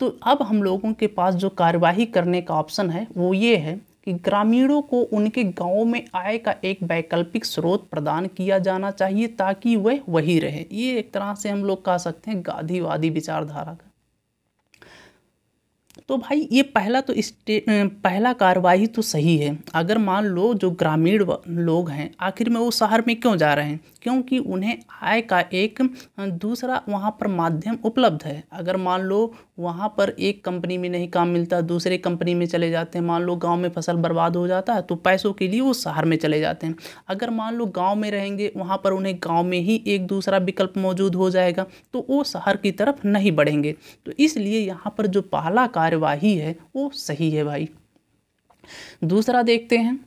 तो अब हम लोगों के पास जो कार्यवाही करने का ऑप्शन है वो ये है कि ग्रामीणों को उनके गाँव में आय का एक वैकल्पिक स्रोत प्रदान किया जाना चाहिए ताकि वह वही रहे ये एक तरह से हम लोग कह सकते हैं गांधीवादी विचारधारा का तो भाई ये पहला तो स्टे पहला कार्यवाही तो सही है अगर मान लो जो ग्रामीण लोग हैं आखिर में वो शहर में क्यों जा रहे हैं क्योंकि उन्हें आय का एक दूसरा वहाँ पर माध्यम उपलब्ध है अगर मान लो वहाँ पर एक कंपनी में नहीं काम मिलता दूसरे कंपनी में चले जाते हैं मान लो गांव में फसल बर्बाद हो जाता है तो पैसों के लिए वो शहर में चले जाते हैं अगर मान लो गांव में रहेंगे वहाँ पर उन्हें गांव में ही एक दूसरा विकल्प मौजूद हो जाएगा तो वो शहर की तरफ नहीं बढ़ेंगे तो इसलिए यहाँ पर जो पहला कार्यवाही है वो सही है भाई दूसरा देखते हैं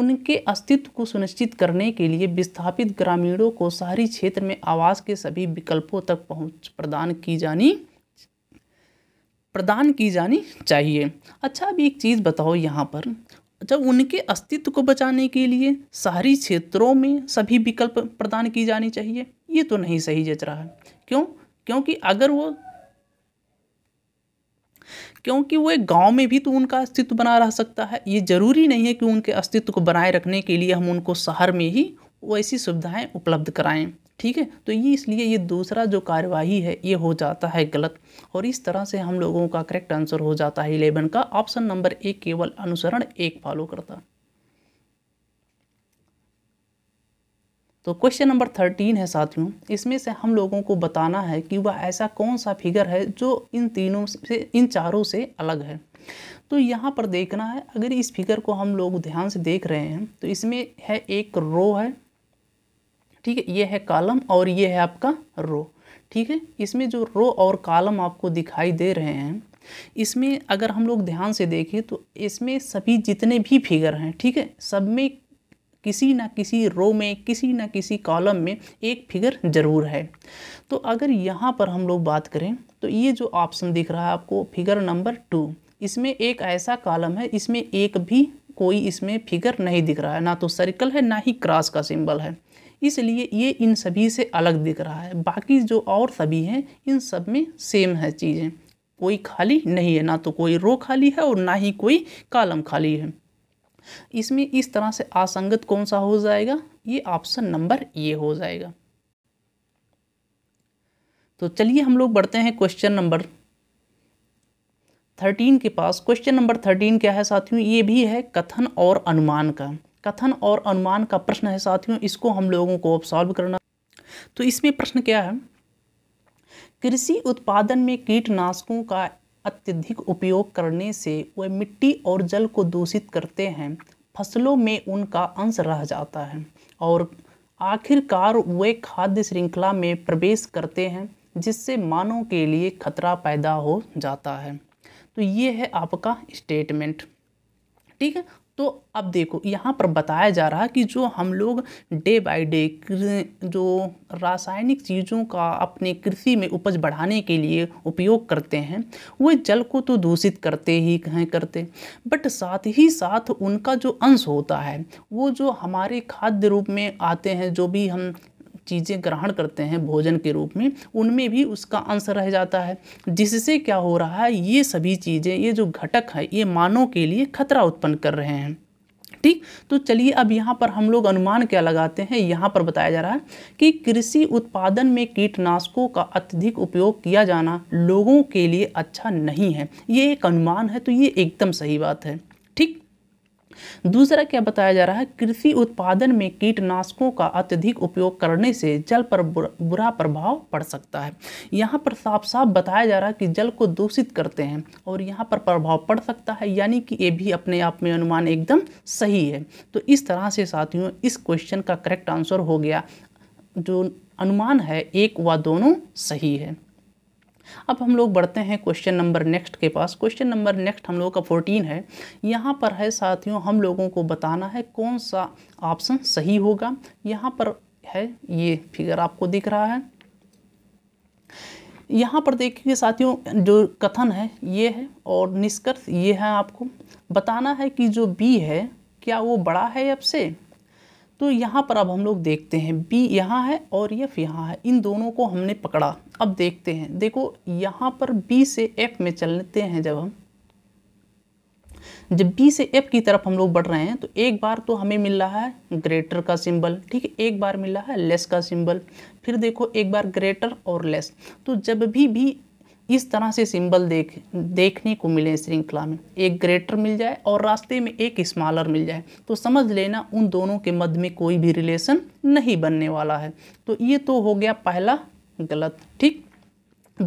उनके अस्तित्व को सुनिश्चित करने के लिए विस्थापित ग्रामीणों को शहरी क्षेत्र में आवास के सभी विकल्पों तक पहुंच प्रदान की जानी प्रदान की जानी चाहिए अच्छा अब एक चीज़ बताओ यहाँ पर जब उनके अस्तित्व को बचाने के लिए शहरी क्षेत्रों में सभी विकल्प प्रदान की जानी चाहिए ये तो नहीं सही जच रहा है क्यों क्योंकि अगर वो क्योंकि वो एक गाँव में भी तो उनका अस्तित्व बना रह सकता है ये ज़रूरी नहीं है कि उनके अस्तित्व को बनाए रखने के लिए हम उनको शहर में ही वैसी सुविधाएं उपलब्ध कराएं ठीक है तो ये इसलिए ये दूसरा जो कार्यवाही है ये हो जाता है गलत और इस तरह से हम लोगों का करेक्ट आंसर हो जाता है इलेवन का ऑप्शन नंबर एक केवल अनुसरण एक फॉलो करता तो क्वेश्चन नंबर थर्टीन है साथियों इसमें से हम लोगों को बताना है कि वह ऐसा कौन सा फिगर है जो इन तीनों से इन चारों से अलग है तो यहाँ पर देखना है अगर इस फिगर को हम लोग ध्यान से देख रहे हैं तो इसमें है एक रो है ठीक है ये है कॉलम और ये है आपका रो ठीक है इसमें जो रो और कॉलम आपको दिखाई दे रहे हैं इसमें अगर हम लोग ध्यान से देखें तो इसमें सभी जितने भी फिगर हैं ठीक है सब में किसी ना किसी रो में किसी ना किसी कॉलम में एक फिगर ज़रूर है तो अगर यहाँ पर हम लोग बात करें तो ये जो ऑप्शन दिख रहा है आपको फिगर नंबर टू इसमें एक ऐसा कॉलम है इसमें एक भी कोई इसमें फिगर नहीं दिख रहा है ना तो सर्कल है ना ही क्रॉस का सिंबल है इसलिए ये इन सभी से अलग दिख रहा है बाकी जो और सभी हैं इन सब में सेम है चीज़ें कोई खाली नहीं है ना तो कोई रो खाली है और ना ही कोई कॉलम खाली है इसमें इस तरह से असंगत कौन सा हो जाएगा ये ऑप्शन नंबर ए हो जाएगा तो चलिए हम लोग बढ़ते हैं क्वेश्चन नंबर थर्टीन के पास क्वेश्चन नंबर थर्टीन क्या है साथियों ये भी है कथन और अनुमान का कथन और अनुमान का प्रश्न है साथियों इसको हम लोगों को अब सॉल्व करना तो इसमें प्रश्न क्या है कृषि उत्पादन में कीटनाशकों का अत्यधिक उपयोग करने से वह मिट्टी और जल को दूषित करते हैं फसलों में उनका अंश रह जाता है और आखिरकार वे खाद्य श्रृंखला में प्रवेश करते हैं जिससे मानव के लिए खतरा पैदा हो जाता है तो ये है आपका स्टेटमेंट ठीक है तो अब देखो यहाँ पर बताया जा रहा है कि जो हम लोग डे बाय डे जो रासायनिक चीज़ों का अपने कृषि में उपज बढ़ाने के लिए उपयोग करते हैं वे जल को तो दूषित करते ही कहें करते बट साथ ही साथ उनका जो अंश होता है वो जो हमारे खाद्य रूप में आते हैं जो भी हम चीज़ें ग्रहण करते हैं भोजन के रूप में उनमें भी उसका अंश रह जाता है जिससे क्या हो रहा है ये सभी चीज़ें ये जो घटक है ये मानव के लिए खतरा उत्पन्न कर रहे हैं ठीक तो चलिए अब यहाँ पर हम लोग अनुमान क्या लगाते हैं यहाँ पर बताया जा रहा है कि कृषि उत्पादन में कीटनाशकों का अत्यधिक उपयोग किया जाना लोगों के लिए अच्छा नहीं है ये एक अनुमान है तो ये एकदम सही बात है दूसरा क्या बताया जा रहा है कृषि उत्पादन में कीटनाशकों का अत्यधिक उपयोग करने से जल पर बुरा प्रभाव पड़ सकता है यहाँ पर साफ साफ बताया जा रहा है कि जल को दूषित करते हैं और यहाँ पर प्रभाव पड़ सकता है यानी कि ये भी अपने आप में अनुमान एकदम सही है तो इस तरह से साथियों इस क्वेश्चन का करेक्ट आंसर हो गया जो अनुमान है एक व दोनों सही है अब हम लोग बढ़ते हैं क्वेश्चन नंबर नेक्स्ट के पास क्वेश्चन नंबर नेक्स्ट हम लोगों का फोर्टीन है यहाँ पर है साथियों हम लोगों को बताना है कौन सा ऑप्शन सही होगा यहाँ पर है ये फिगर आपको दिख रहा है यहाँ पर देखिए साथियों जो कथन है ये है और निष्कर्ष ये है आपको बताना है कि जो बी है क्या वो बड़ा है अब से तो यहाँ पर अब हम लोग देखते हैं बी यहाँ है और एफ यहाँ है इन दोनों को हमने पकड़ा अब देखते हैं देखो यहाँ पर बी से एफ में चलते हैं जब हम जब बी से एफ की तरफ हम लोग बढ़ रहे हैं तो एक बार तो हमें मिल रहा है ग्रेटर का सिंबल ठीक है एक बार मिल रहा है लेस का सिंबल फिर देखो एक बार ग्रेटर और लेस तो जब भी भी इस तरह से सिंबल देख देखने को मिले श्रृंखला में एक ग्रेटर मिल जाए और रास्ते में एक स्मॉलर मिल जाए तो समझ लेना उन दोनों के मध्य में कोई भी रिलेशन नहीं बनने वाला है तो ये तो हो गया पहला गलत ठीक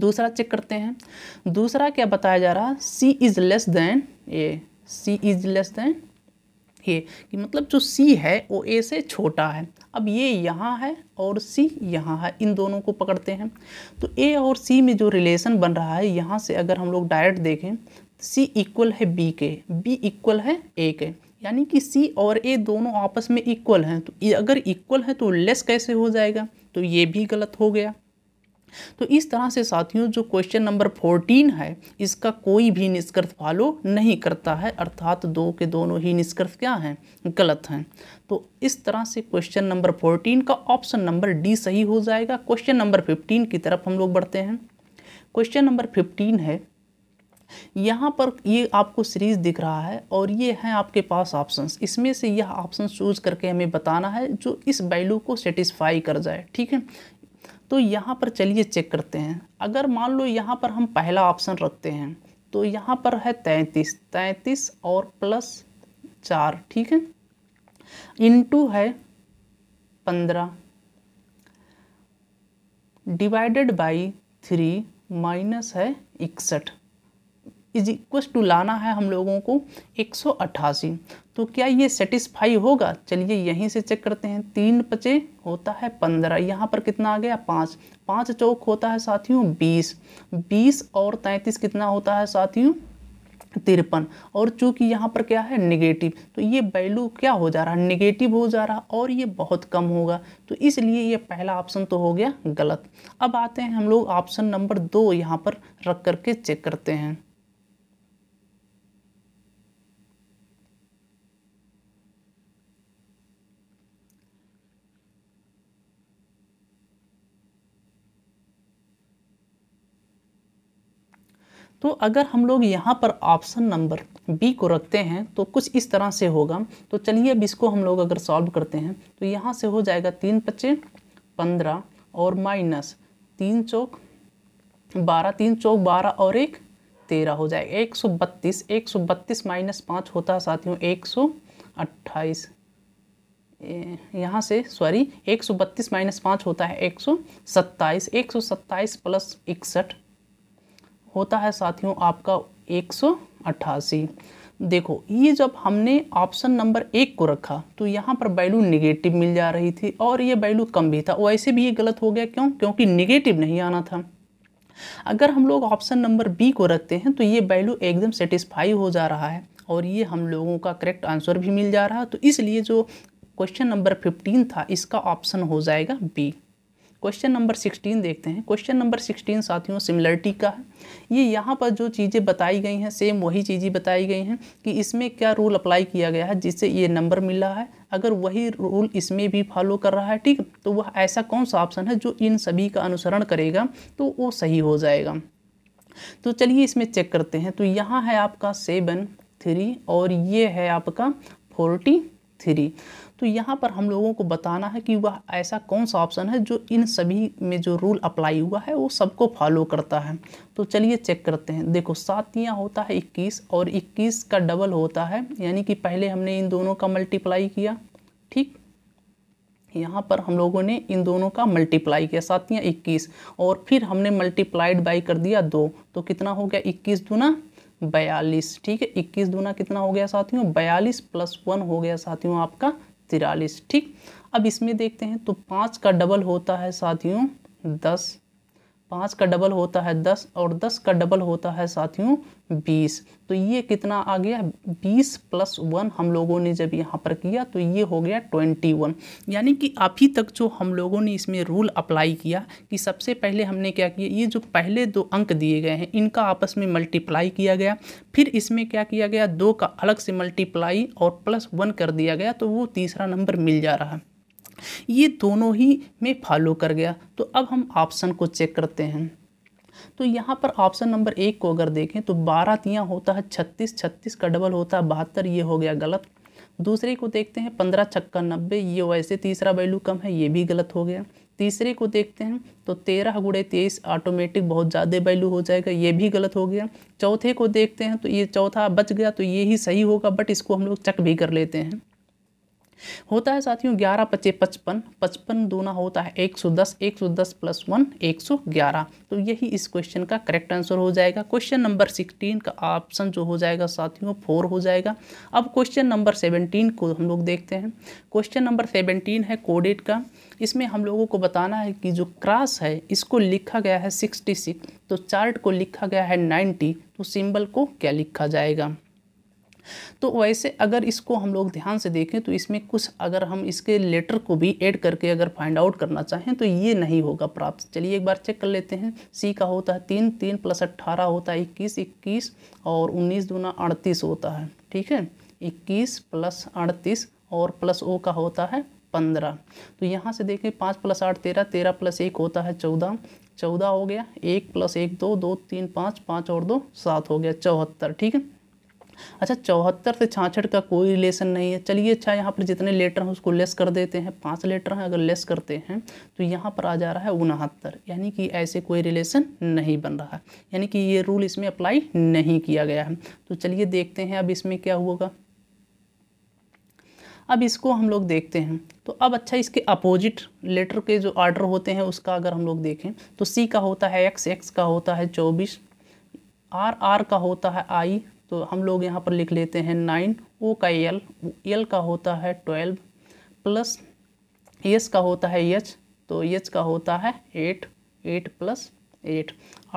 दूसरा चेक करते हैं दूसरा क्या बताया जा रहा C is less than A C is less than A कि मतलब जो सी है वो ए से छोटा है अब ये यहाँ है और सी यहाँ है इन दोनों को पकड़ते हैं तो ए और सी में जो रिलेशन बन रहा है यहाँ से अगर हम लोग डायरेक्ट देखें सी इक्वल है बी के बी इक्वल है ए के यानी कि सी और ए दोनों आपस में इक्वल हैं तो अगर इक्वल है तो लेस कैसे हो जाएगा तो ये भी गलत हो गया तो इस तरह से साथियों जो क्वेश्चन नंबर फोर्टीन है इसका कोई भी निष्कर्ष फॉलो नहीं करता है अर्थात दो के दोनों ही निष्कर्ष क्या हैं गलत हैं तो इस तरह से क्वेश्चन नंबर फोर्टीन का ऑप्शन नंबर डी सही हो जाएगा क्वेश्चन नंबर फिफ्टीन की तरफ हम लोग बढ़ते हैं क्वेश्चन नंबर फिफ्टीन है यहाँ पर ये आपको सीरीज़ दिख रहा है और ये हैं आपके पास ऑप्शंस इसमें से यह ऑप्शन चूज करके हमें बताना है जो इस वैल्यू को सेटिस्फाई कर जाए ठीक है तो यहाँ पर चलिए चेक करते हैं अगर मान लो यहाँ पर हम पहला ऑप्शन रखते हैं तो यहाँ पर है तैंतीस तैंतीस और प्लस चार ठीक है इनटू है पंद्रह डिवाइडेड बाई थ्री माइनस है इकसठ इज इक्व टू लाना है हम लोगों को एक तो क्या ये सेटिस्फाई होगा चलिए यहीं से चेक करते हैं तीन पचे होता है पंद्रह यहाँ पर कितना आ गया पाँच पाँच चौक होता है साथियों बीस बीस और तैंतीस कितना होता है साथियों तिरपन और चूंकि यहाँ पर क्या है निगेटिव तो ये वैल्यू क्या हो जा रहा है निगेटिव हो जा रहा और ये बहुत कम होगा तो इसलिए ये पहला ऑप्शन तो हो गया गलत अब आते हैं हम लोग ऑप्शन नंबर दो यहाँ पर रख करके चेक करते हैं तो अगर हम लोग यहाँ पर ऑप्शन नंबर बी को रखते हैं तो कुछ इस तरह से होगा तो चलिए अब इसको हम लोग अगर सॉल्व करते हैं तो यहाँ से हो जाएगा तीन पच्चे पंद्रह और माइनस तीन चौक बारह तीन चौक बारह और एक तेरह हो जाएगा एक सौ बत्तीस एक सौ बत्तीस माइनस पाँच होता है साथियों एक सौ अट्ठाईस यहाँ से सॉरी एक सौ बत्तीस माइनस पाँच होता है एक सौ सत्ताईस एक सौ सत्ताईस प्लस इकसठ होता है साथियों आपका एक देखो ये जब हमने ऑप्शन नंबर एक को रखा तो यहाँ पर वैल्यू निगेटिव मिल जा रही थी और ये वैल्यू कम भी था वैसे भी ये गलत हो गया क्यों क्योंकि निगेटिव नहीं आना था अगर हम लोग ऑप्शन नंबर बी को रखते हैं तो ये वैल्यू एकदम सेटिस्फाई हो जा रहा है और ये हम लोगों का करेक्ट आंसर भी मिल जा रहा है तो इसलिए जो क्वेश्चन नंबर फिफ्टीन था इसका ऑप्शन हो जाएगा बी क्वेश्चन नंबर सिक्सटीन देखते हैं क्वेश्चन नंबर सिक्सटीन साथियों सिमिलरिटी का है ये यहाँ पर जो चीज़ें बताई गई हैं सेम वही चीज़ें बताई गई हैं कि इसमें क्या रूल अप्लाई किया गया है जिससे ये नंबर मिल रहा है अगर वही रूल इसमें भी फॉलो कर रहा है ठीक तो वह ऐसा कौन सा ऑप्शन है जो इन सभी का अनुसरण करेगा तो वो सही हो जाएगा तो चलिए इसमें चेक करते हैं तो यहाँ है आपका सेवन थ्री और ये है आपका फोर्टी थ्री तो यहाँ पर हम लोगों को बताना है कि वह ऐसा कौन सा ऑप्शन है जो इन सभी में जो रूल अप्लाई हुआ है वो सबको फॉलो करता है तो चलिए चेक करते हैं देखो सातियाँ होता है इक्कीस और इक्कीस का डबल होता है यानी कि पहले हमने इन दोनों का मल्टीप्लाई किया ठीक यहाँ पर हम लोगों ने इन दोनों का मल्टीप्लाई किया सातियाँ इक्कीस और फिर हमने मल्टीप्लाइड बाई कर दिया दो तो कितना हो गया इक्कीस दूना बयालीस ठीक है इक्कीस दूना कितना हो गया साथियों बयालीस प्लस वन हो गया साथियों आपका तिरालीस ठीक अब इसमें देखते हैं तो पाँच का डबल होता है साथियों दस पाँच का डबल होता है दस और दस का डबल होता है साथियों बीस तो ये कितना आ गया बीस प्लस वन हम लोगों ने जब यहाँ पर किया तो ये हो गया ट्वेंटी वन यानी कि अभी तक जो हम लोगों ने इसमें रूल अप्लाई किया कि सबसे पहले हमने क्या किया ये जो पहले दो अंक दिए गए हैं इनका आपस में मल्टीप्लाई किया गया फिर इसमें क्या किया गया दो का अलग से मल्टीप्लाई और प्लस वन कर दिया गया तो वो तीसरा नंबर मिल जा रहा है ये दोनों ही में फॉलो कर गया तो अब हम ऑप्शन को चेक करते हैं तो यहाँ पर ऑप्शन नंबर एक को अगर देखें तो बारह तियाँ होता है छत्तीस छत्तीस का डबल होता है बहत्तर ये हो गया गलत दूसरे को देखते हैं पंद्रह छक्का नब्बे ये वैसे तीसरा वैल्यू कम है ये भी गलत हो गया तीसरे को देखते हैं तो तेरह गुड़े तेईस ऑटोमेटिक बहुत ज़्यादा वैल्यू हो जाएगा ये भी गलत हो गया चौथे को देखते हैं तो ये चौथा बच गया तो ये ही सही होगा बट इसको हम लोग चेक भी कर लेते हैं होता है साथियों ग्यारह पच्चे पचपन पचपन दोना होता है एक सौ दस एक सौ दस प्लस वन एक सौ ग्यारह तो यही इस क्वेश्चन का करेक्ट आंसर हो जाएगा क्वेश्चन नंबर सिक्सटीन का ऑप्शन जो हो जाएगा साथियों फोर हो जाएगा अब क्वेश्चन नंबर सेवनटीन को हम लोग देखते हैं क्वेश्चन नंबर सेवनटीन है कोडेट का इसमें हम लोगों को बताना है कि जो क्रॉस है इसको लिखा गया है सिक्सटी सिक्स तो चार्ट को लिखा गया है नाइन्टी तो सिंबल को क्या लिखा जाएगा तो वैसे अगर इसको हम लोग ध्यान से देखें तो इसमें कुछ अगर हम इसके लेटर को भी ऐड करके अगर फाइंड आउट करना चाहें तो ये नहीं होगा प्राप्त चलिए एक बार चेक कर लेते हैं सी का होता है तीन तीन प्लस अट्ठारह होता है इक्कीस इक्कीस और उन्नीस दूना अड़तीस होता है ठीक है इक्कीस प्लस अड़तीस और प्लस ओ का होता है पंद्रह तो यहाँ से देखें पाँच प्लस आठ तेरह तेरह प्लस एक होता है चौदह चौदह हो गया एक प्लस एक दो दो तीन पाँच पाँच और दो सात हो गया चौहत्तर ठीक है अच्छा चौहत्तर से छाछठ का कोई रिलेशन नहीं है चलिए अच्छा यहाँ पर जितने लेटर हैं उसको लेस कर देते हैं पाँच लेटर हैं अगर लेस करते हैं तो यहाँ पर आ जा रहा है उनहत्तर यानी कि ऐसे कोई रिलेशन नहीं बन रहा है यानी कि ये रूल इसमें अप्लाई नहीं किया गया है तो चलिए देखते हैं अब इसमें क्या होगा अब इसको हम लोग देखते हैं तो अब अच्छा इसके अपोजिट लेटर के जो ऑर्डर होते हैं उसका अगर हम लोग देखें तो सी का होता है एक्स एक्स का होता है चौबीस आर आर का होता है आई तो हम लोग यहाँ पर लिख लेते हैं नाइन ओ का एल एल का होता है ट्वेल्व प्लस एस का होता है एच तो एच का होता है एट एट प्लस एट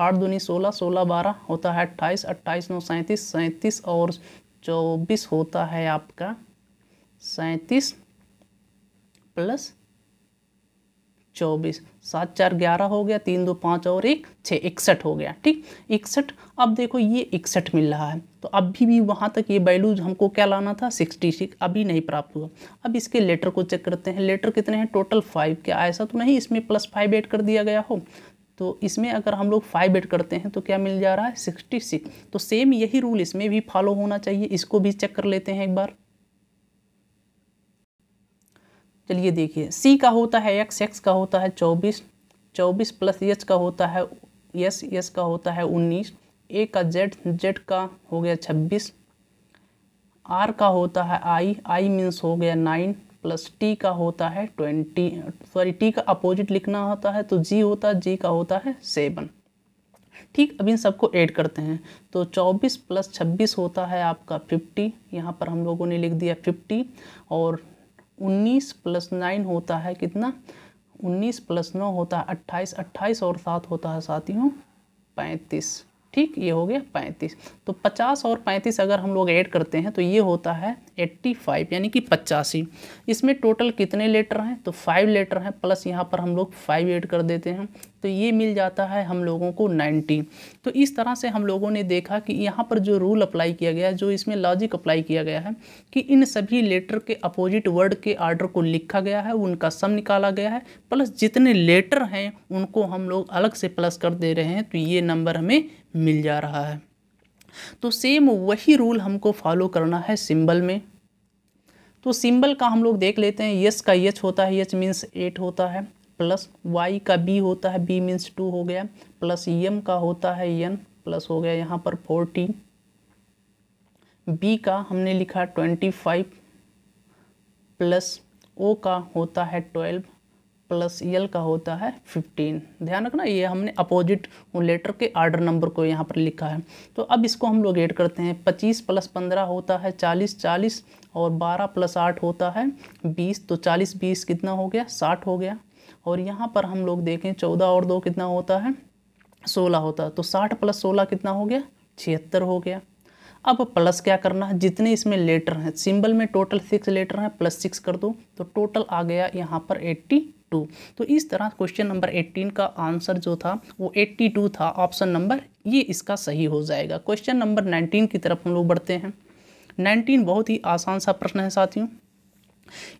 आठ दूनी सोलह सोलह बारह होता है अट्ठाईस अट्ठाईस नौ सैंतीस सैंतीस और चौबीस होता है आपका सैंतीस प्लस चौबीस सात चार ग्यारह हो गया तीन दो पाँच और एक छः इकसठ हो गया ठीक इकसठ अब देखो ये इकसठ मिल रहा है तो अभी भी वहाँ तक ये वैल्यूज हमको क्या लाना था सिक्सटी सिक्स अभी नहीं प्राप्त हुआ अब इसके लेटर को चेक करते हैं लेटर कितने हैं टोटल फाइव क्या ऐसा तो नहीं इसमें प्लस फाइव एड कर दिया गया हो तो इसमें अगर हम लोग फाइव एड करते हैं तो क्या मिल जा रहा है सिक्सटी सिक्स तो सेम यही रूल इसमें भी फॉलो होना चाहिए इसको भी चेक कर लेते हैं एक बार चलिए देखिए सी का होता है एक्स एक्स का होता है चौबीस चौबीस प्लस एच का होता है यस एस का होता है उन्नीस ए का जेड जेड का हो गया छब्बीस आर का होता है आई आई मीन्स हो गया नाइन प्लस टी का होता है ट्वेंटी सॉरी टी का अपोजिट लिखना तो होता है तो जी होता है जी का होता है सेवन ठीक अब इन सबको ऐड करते हैं तो 24 प्लस 26 होता है आपका 50 यहाँ पर हम लोगों ने लिख दिया 50 और उन्नीस प्लस नाइन होता है कितना उन्नीस प्लस नौ होता है अट्ठाईस अट्ठाईस और सात होता है साथियों पैंतीस ठीक ये हो गया पैंतीस तो पचास और पैंतीस अगर हम लोग ऐड करते हैं तो ये होता है एट्टी फाइव यानी कि पचासी इसमें टोटल कितने लेटर हैं तो फाइव लेटर हैं प्लस यहाँ पर हम लोग फाइव ऐड कर देते हैं तो ये मिल जाता है हम लोगों को नाइन्टी तो इस तरह से हम लोगों ने देखा कि यहाँ पर जो रूल अप्लाई किया गया है जो इसमें लॉजिक अप्लाई किया गया है कि इन सभी लेटर के अपोजिट वर्ड के आर्डर को लिखा गया है उनका सम निकाला गया है प्लस जितने लेटर हैं उनको हम लोग अलग से प्लस कर दे रहे हैं तो ये नंबर हमें मिल जा रहा है तो सेम वही रूल हमको फॉलो करना है सिंबल में तो सिंबल का हम लोग देख लेते हैं यस का यच होता है यच मीन्स एट होता है प्लस वाई का बी होता है बी मीन्स टू हो गया प्लस यम का होता है यन प्लस हो गया यहाँ पर फोर्टीन बी का हमने लिखा ट्वेंटी फाइव प्लस ओ का होता है ट्वेल्व प्लस यल का होता है फिफ्टीन ध्यान रखना ये हमने अपोजिट लेटर के आर्डर नंबर को यहाँ पर लिखा है तो अब इसको हम लोग ऐड करते हैं पच्चीस प्लस पंद्रह होता है चालीस चालीस और बारह प्लस आठ होता है बीस तो चालीस बीस कितना हो गया साठ हो गया और यहाँ पर हम लोग देखें चौदह और दो कितना होता है सोलह होता है तो साठ प्लस सोलह कितना हो गया छिहत्तर हो गया अब प्लस क्या करना है जितने इसमें लेटर हैं सिंबल में टोटल सिक्स लेटर हैं प्लस सिक्स कर दो तो टोटल आ गया यहाँ पर एट्टी टू तो इस तरह क्वेश्चन नंबर एट्टीन का आंसर जो था वो एट्टी टू था ऑप्शन नंबर ये इसका सही हो जाएगा क्वेश्चन नंबर नाइनटीन की तरफ हम लोग बढ़ते हैं नाइनटीन बहुत ही आसान सा प्रश्न है साथियों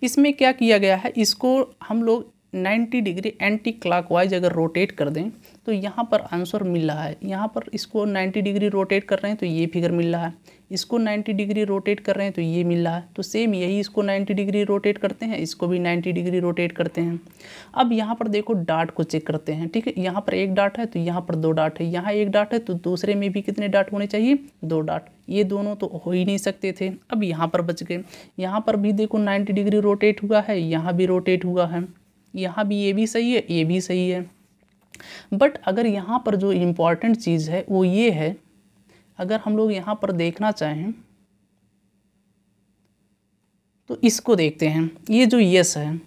इसमें क्या किया गया है इसको हम लोग नाइन्टी डिग्री एंटी क्लॉकवाइज अगर रोटेट कर दें तो यहाँ पर आंसर मिल रहा है यहाँ पर इसको 90 डिग्री रोटेट कर रहे हैं तो ये फिगर मिल रहा है इसको 90 डिग्री रोटेट कर रहे हैं तो ये मिल रहा है तो सेम यही इसको 90 डिग्री रोटेट करते हैं इसको भी 90 डिग्री रोटेट करते हैं अब यहाँ पर देखो डाट को चेक करते हैं ठीक है यहाँ पर एक डाट है तो यहाँ पर दो डाट है यहाँ एक डाट है तो दूसरे में भी कितने डाट होने चाहिए दो डाट ये दोनों तो हो ही नहीं सकते थे अब यहाँ पर बच गए यहाँ पर भी देखो नाइन्टी डिग्री रोटेट हुआ है यहाँ भी रोटेट हुआ है यहाँ भी ये भी सही है ये भी सही है बट अगर यहाँ पर जो इम्पॉर्टेंट चीज़ है वो ये है अगर हम लोग यहाँ पर देखना चाहें तो इसको देखते हैं ये जो यस है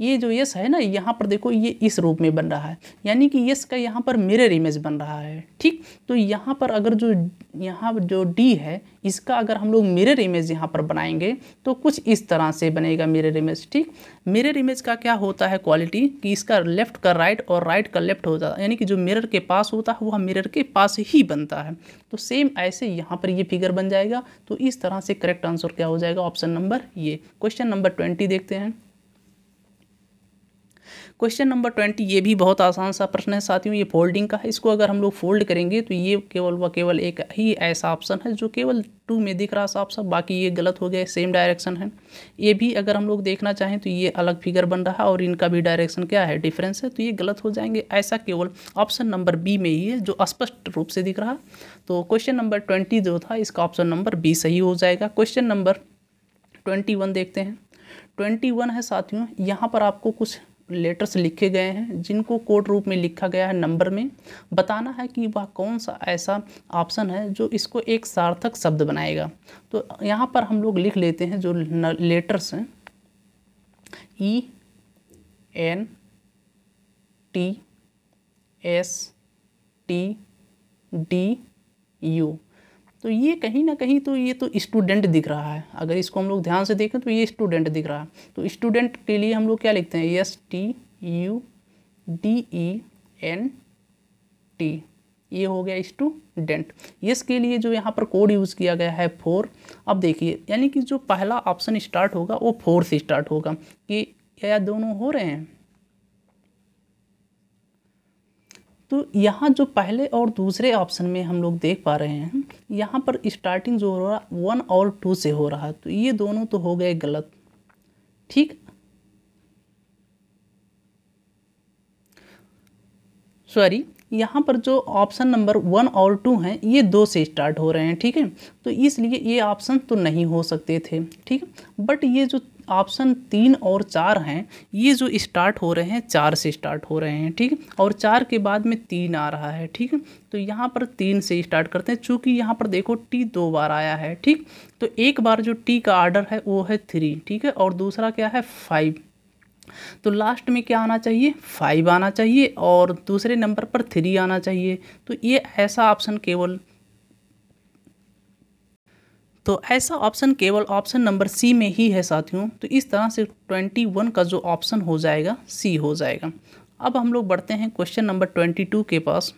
ये जो यस है ना यहाँ पर देखो ये इस रूप में बन रहा है यानी कि यस का यहाँ पर मिरर इमेज बन रहा है ठीक तो यहाँ पर अगर जो यहाँ जो डी है इसका अगर हम लोग मिरर इमेज यहाँ पर बनाएंगे तो कुछ इस तरह से बनेगा मिरर इमेज ठीक मिरर इमेज का क्या होता है क्वालिटी कि इसका लेफ्ट का राइट और राइट का लेफ्ट हो जाता है यानी कि जो मिरर के पास होता है वह मिरर के पास ही बनता है तो सेम ऐसे यहाँ पर ये फिगर बन जाएगा तो इस तरह से करेक्ट आंसर क्या हो जाएगा ऑप्शन नंबर ये क्वेश्चन नंबर ट्वेंटी देखते हैं क्वेश्चन नंबर ट्वेंटी ये भी बहुत आसान सा प्रश्न है साथियों ये फोल्डिंग का है इसको अगर हम लोग फोल्ड करेंगे तो ये केवल व केवल एक ही ऐसा ऑप्शन है जो केवल टू में दिख रहा साफ साफ बाकी ये गलत हो गया सेम डायरेक्शन है ये भी अगर हम लोग देखना चाहें तो ये अलग फिगर बन रहा और इनका भी डायरेक्शन क्या है डिफरेंस है तो ये गलत हो जाएंगे ऐसा केवल ऑप्शन नंबर बी में ही है जो स्पष्ट रूप से दिख रहा तो क्वेश्चन नंबर ट्वेंटी जो था इसका ऑप्शन नंबर बी सही हो जाएगा क्वेश्चन नंबर ट्वेंटी वन देखते हैं ट्वेंटी वन है साथियों यहाँ पर आपको कुछ लेटर्स लिखे गए हैं जिनको कोड रूप में लिखा गया है नंबर में बताना है कि वह कौन सा ऐसा ऑप्शन है जो इसको एक सार्थक शब्द बनाएगा तो यहाँ पर हम लोग लिख लेते हैं जो लेटर्स हैं E N T S T D U तो ये कहीं ना कहीं तो ये तो स्टूडेंट दिख रहा है अगर इसको हम लोग ध्यान से देखें तो ये स्टूडेंट दिख रहा है तो स्टूडेंट के लिए हम लोग क्या लिखते हैं S T U D E N T ये हो गया स्टूडेंट यस के लिए जो यहाँ पर कोड यूज़ किया गया है फोर अब देखिए यानी कि जो पहला ऑप्शन स्टार्ट होगा वो फोर से स्टार्ट होगा कि क्या दोनों हो रहे हैं तो यहाँ जो पहले और दूसरे ऑप्शन में हम लोग देख पा रहे हैं यहाँ पर स्टार्टिंग जो हो रहा वन और टू से हो रहा तो ये दोनों तो हो गए गलत ठीक सॉरी यहाँ पर जो ऑप्शन नंबर वन और टू हैं ये दो से स्टार्ट हो रहे हैं ठीक है तो इसलिए ये ऑप्शन तो नहीं हो सकते थे ठीक बट ये जो ऑप्शन तीन और चार हैं ये जो स्टार्ट हो रहे हैं चार से स्टार्ट हो रहे हैं ठीक और चार के बाद में तीन आ रहा है ठीक तो यहाँ पर तीन से स्टार्ट करते हैं चूँकि यहाँ पर देखो टी दो बार आया है ठीक तो एक बार जो टी का आर्डर है वो है थ्री ठीक है और दूसरा क्या है फाइव तो लास्ट में क्या आना चाहिए फाइव आना चाहिए और दूसरे नंबर पर थ्री आना चाहिए तो ये ऐसा ऑप्शन केवल तो ऐसा ऑप्शन केवल ऑप्शन नंबर सी में ही है साथियों तो इस तरह से ट्वेंटी वन का जो ऑप्शन हो जाएगा सी हो जाएगा अब हम लोग बढ़ते हैं क्वेश्चन नंबर ट्वेंटी टू के पास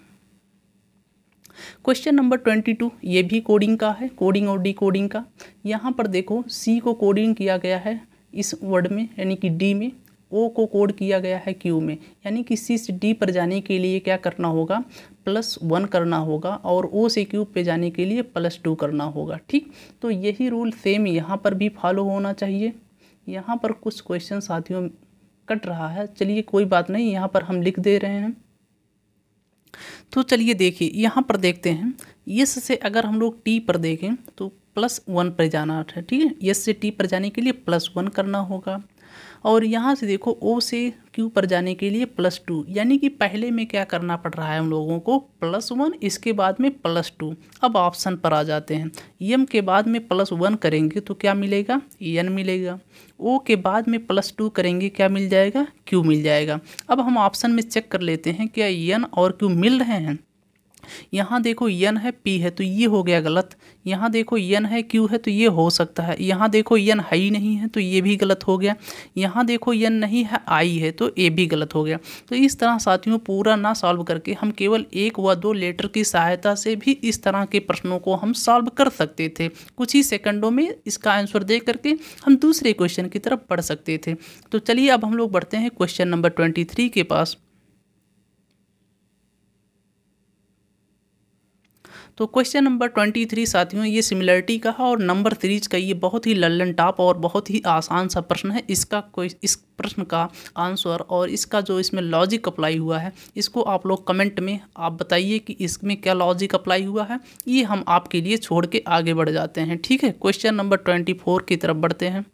क्वेश्चन नंबर ट्वेंटी टू ये भी कोडिंग का है कोडिंग और डी कोडिंग का यहाँ पर देखो सी को कोडिंग किया गया है इस वर्ड में यानी कि डी में ओ को कोड किया गया है क्यू में यानी कि सी से डी पर जाने के लिए क्या करना होगा प्लस वन करना होगा और ओ से क्यूब पे जाने के लिए प्लस टू करना होगा ठीक तो यही रूल सेम यहाँ पर भी फॉलो होना चाहिए यहाँ पर कुछ क्वेश्चन साथियों कट रहा है चलिए कोई बात नहीं यहाँ पर हम लिख दे रहे हैं तो चलिए देखिए यहाँ पर देखते हैं यस से अगर हम लोग टी पर देखें तो प्लस वन पर जाना है ठीक है यस से टी पर जाने के लिए प्लस वन करना होगा और यहाँ से देखो ओ से क्यू पर जाने के लिए प्लस टू यानी कि पहले में क्या करना पड़ रहा है हम लोगों को प्लस वन इसके बाद में प्लस टू अब ऑप्शन पर आ जाते हैं यम के बाद में प्लस वन करेंगे तो क्या मिलेगा एन मिलेगा ओ के बाद में प्लस टू करेंगे क्या मिल जाएगा क्यू मिल जाएगा अब हम ऑप्शन में चेक कर लेते हैं क्या एन और क्यू मिल रहे हैं यहाँ देखो यन है पी है तो ये हो गया गलत यहाँ देखो यन है क्यू है तो ये हो सकता है यहाँ देखो यन है ही नहीं है तो ये भी गलत हो गया यहाँ देखो यन नहीं है आई है तो ए भी गलत हो गया तो इस तरह साथियों पूरा ना सॉल्व करके हम केवल एक व दो लेटर की सहायता से भी इस तरह के प्रश्नों को हम सॉल्व कर सकते थे कुछ ही सेकंडों में इसका आंसर दे करके हम दूसरे क्वेश्चन की तरफ पढ़ सकते थे तो चलिए अब हम लोग बढ़ते हैं क्वेश्चन नंबर ट्वेंटी थ्री के पास तो क्वेश्चन नंबर ट्वेंटी थ्री साथियों ये सिमिलरिटी का है और नंबर थ्रीज का ये बहुत ही लल्लन टाप और बहुत ही आसान सा प्रश्न है इसका कोई इस प्रश्न का आंसर और इसका जो इसमें लॉजिक अप्लाई हुआ है इसको आप लोग कमेंट में आप बताइए कि इसमें क्या लॉजिक अप्लाई हुआ है ये हम आपके लिए छोड़ के आगे बढ़ जाते हैं ठीक है क्वेश्चन नंबर ट्वेंटी फोर की तरफ बढ़ते हैं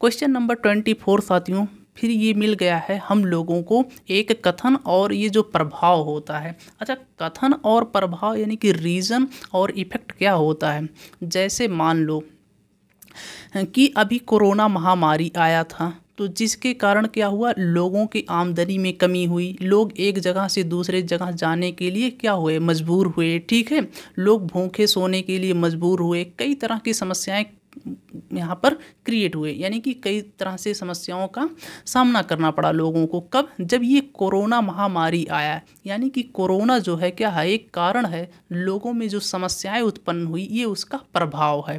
क्वेश्चन नंबर ट्वेंटी फोर साथियों फिर ये मिल गया है हम लोगों को एक कथन और ये जो प्रभाव होता है अच्छा कथन और प्रभाव यानी कि रीज़न और इफ़ेक्ट क्या होता है जैसे मान लो कि अभी कोरोना महामारी आया था तो जिसके कारण क्या हुआ लोगों की आमदनी में कमी हुई लोग एक जगह से दूसरे जगह जाने के लिए क्या हुए मजबूर हुए ठीक है लोग भूखे सोने के लिए मजबूर हुए कई तरह की समस्याएं यहाँ पर क्रिएट हुए यानी कि कई तरह से समस्याओं का सामना करना पड़ा लोगों को कब जब ये कोरोना महामारी आया यानी कि कोरोना जो है क्या है एक कारण है लोगों में जो समस्याएं उत्पन्न हुई ये उसका प्रभाव है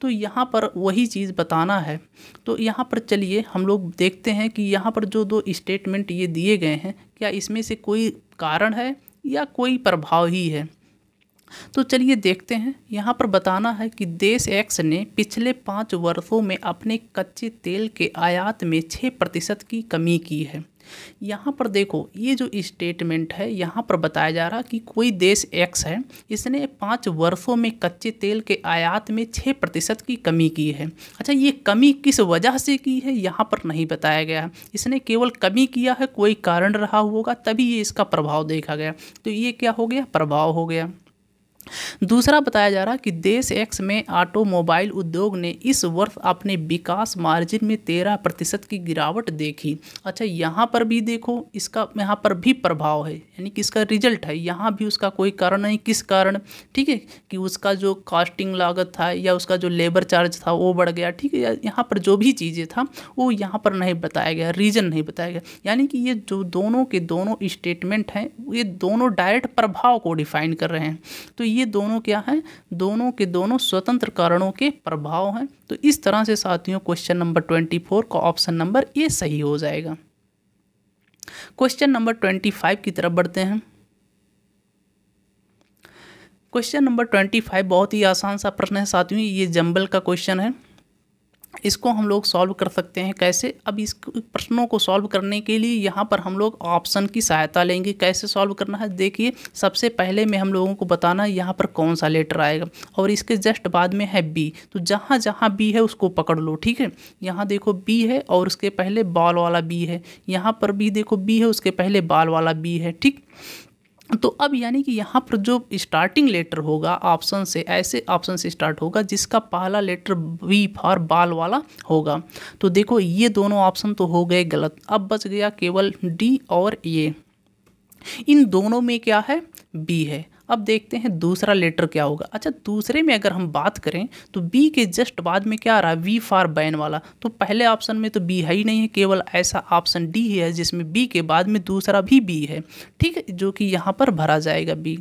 तो यहाँ पर वही चीज़ बताना है तो यहाँ पर चलिए हम लोग देखते हैं कि यहाँ पर जो दो स्टेटमेंट ये दिए गए हैं क्या इसमें से कोई कारण है या कोई प्रभाव ही है तो चलिए देखते हैं यहाँ पर बताना है कि देश एक्स ने पिछले पाँच वर्षों में अपने कच्चे तेल के आयात में छः प्रतिशत की कमी की है यहाँ पर देखो ये जो स्टेटमेंट है यहाँ पर बताया जा रहा कि कोई देश एक्स है इसने पाँच वर्षों में कच्चे तेल के आयात में छः प्रतिशत की कमी की है अच्छा ये कमी किस वजह से की है यहाँ पर नहीं बताया गया इसने केवल कमी किया है कोई कारण रहा होगा तभी ये इसका प्रभाव देखा गया तो ये क्या हो गया प्रभाव हो गया दूसरा बताया जा रहा कि देश एक्स में ऑटोमोबाइल उद्योग ने इस वर्ष अपने विकास मार्जिन में तेरह प्रतिशत की गिरावट देखी अच्छा यहाँ पर भी देखो इसका यहाँ पर भी प्रभाव है यानी कि इसका रिजल्ट है यहाँ भी उसका कोई कारण नहीं किस कारण ठीक है कि उसका जो कास्टिंग लागत था या उसका जो लेबर चार्ज था वो बढ़ गया ठीक है यहाँ पर जो भी चीज़ें था वो यहाँ पर नहीं बताया गया रीज़न नहीं बताया गया यानी कि ये जो दोनों के दोनों स्टेटमेंट हैं ये दोनों डायरेक्ट प्रभाव को डिफाइन कर रहे हैं तो ये दोनों क्या है दोनों के दोनों स्वतंत्र कारणों के प्रभाव हैं तो इस तरह से साथियों क्वेश्चन नंबर ट्वेंटी फोर का ऑप्शन नंबर ए सही हो जाएगा क्वेश्चन नंबर ट्वेंटी फाइव की तरफ बढ़ते हैं क्वेश्चन नंबर ट्वेंटी फाइव बहुत ही आसान सा प्रश्न है साथियों ये जंबल का क्वेश्चन है इसको हम लोग सॉल्व कर सकते हैं कैसे अब इस प्रश्नों को सॉल्व करने के लिए यहाँ पर हम लोग ऑप्शन की सहायता लेंगे कैसे सॉल्व करना है देखिए सबसे पहले में हम लोगों को बताना है यहाँ पर कौन सा लेटर आएगा और इसके जस्ट बाद में है बी तो जहाँ जहाँ बी है उसको पकड़ लो ठीक है यहाँ देखो बी है और उसके पहले बाल वाला बी है यहाँ पर भी देखो बी है उसके पहले बाल वाला बी है ठीक तो अब यानी कि यहाँ पर जो स्टार्टिंग लेटर होगा ऑप्शन से ऐसे ऑप्शन से स्टार्ट होगा जिसका पहला लेटर वी फॉर बाल वाला होगा तो देखो ये दोनों ऑप्शन तो हो गए गलत अब बच गया केवल डी और ये इन दोनों में क्या है बी है अब देखते हैं दूसरा लेटर क्या होगा अच्छा दूसरे में अगर हम बात करें तो बी के जस्ट बाद में क्या आ रहा है वी फॉर बैन वाला तो पहले ऑप्शन में तो बी है ही नहीं है केवल ऐसा ऑप्शन डी ही है जिसमें बी के बाद में दूसरा भी बी है ठीक है जो कि यहाँ पर भरा जाएगा बी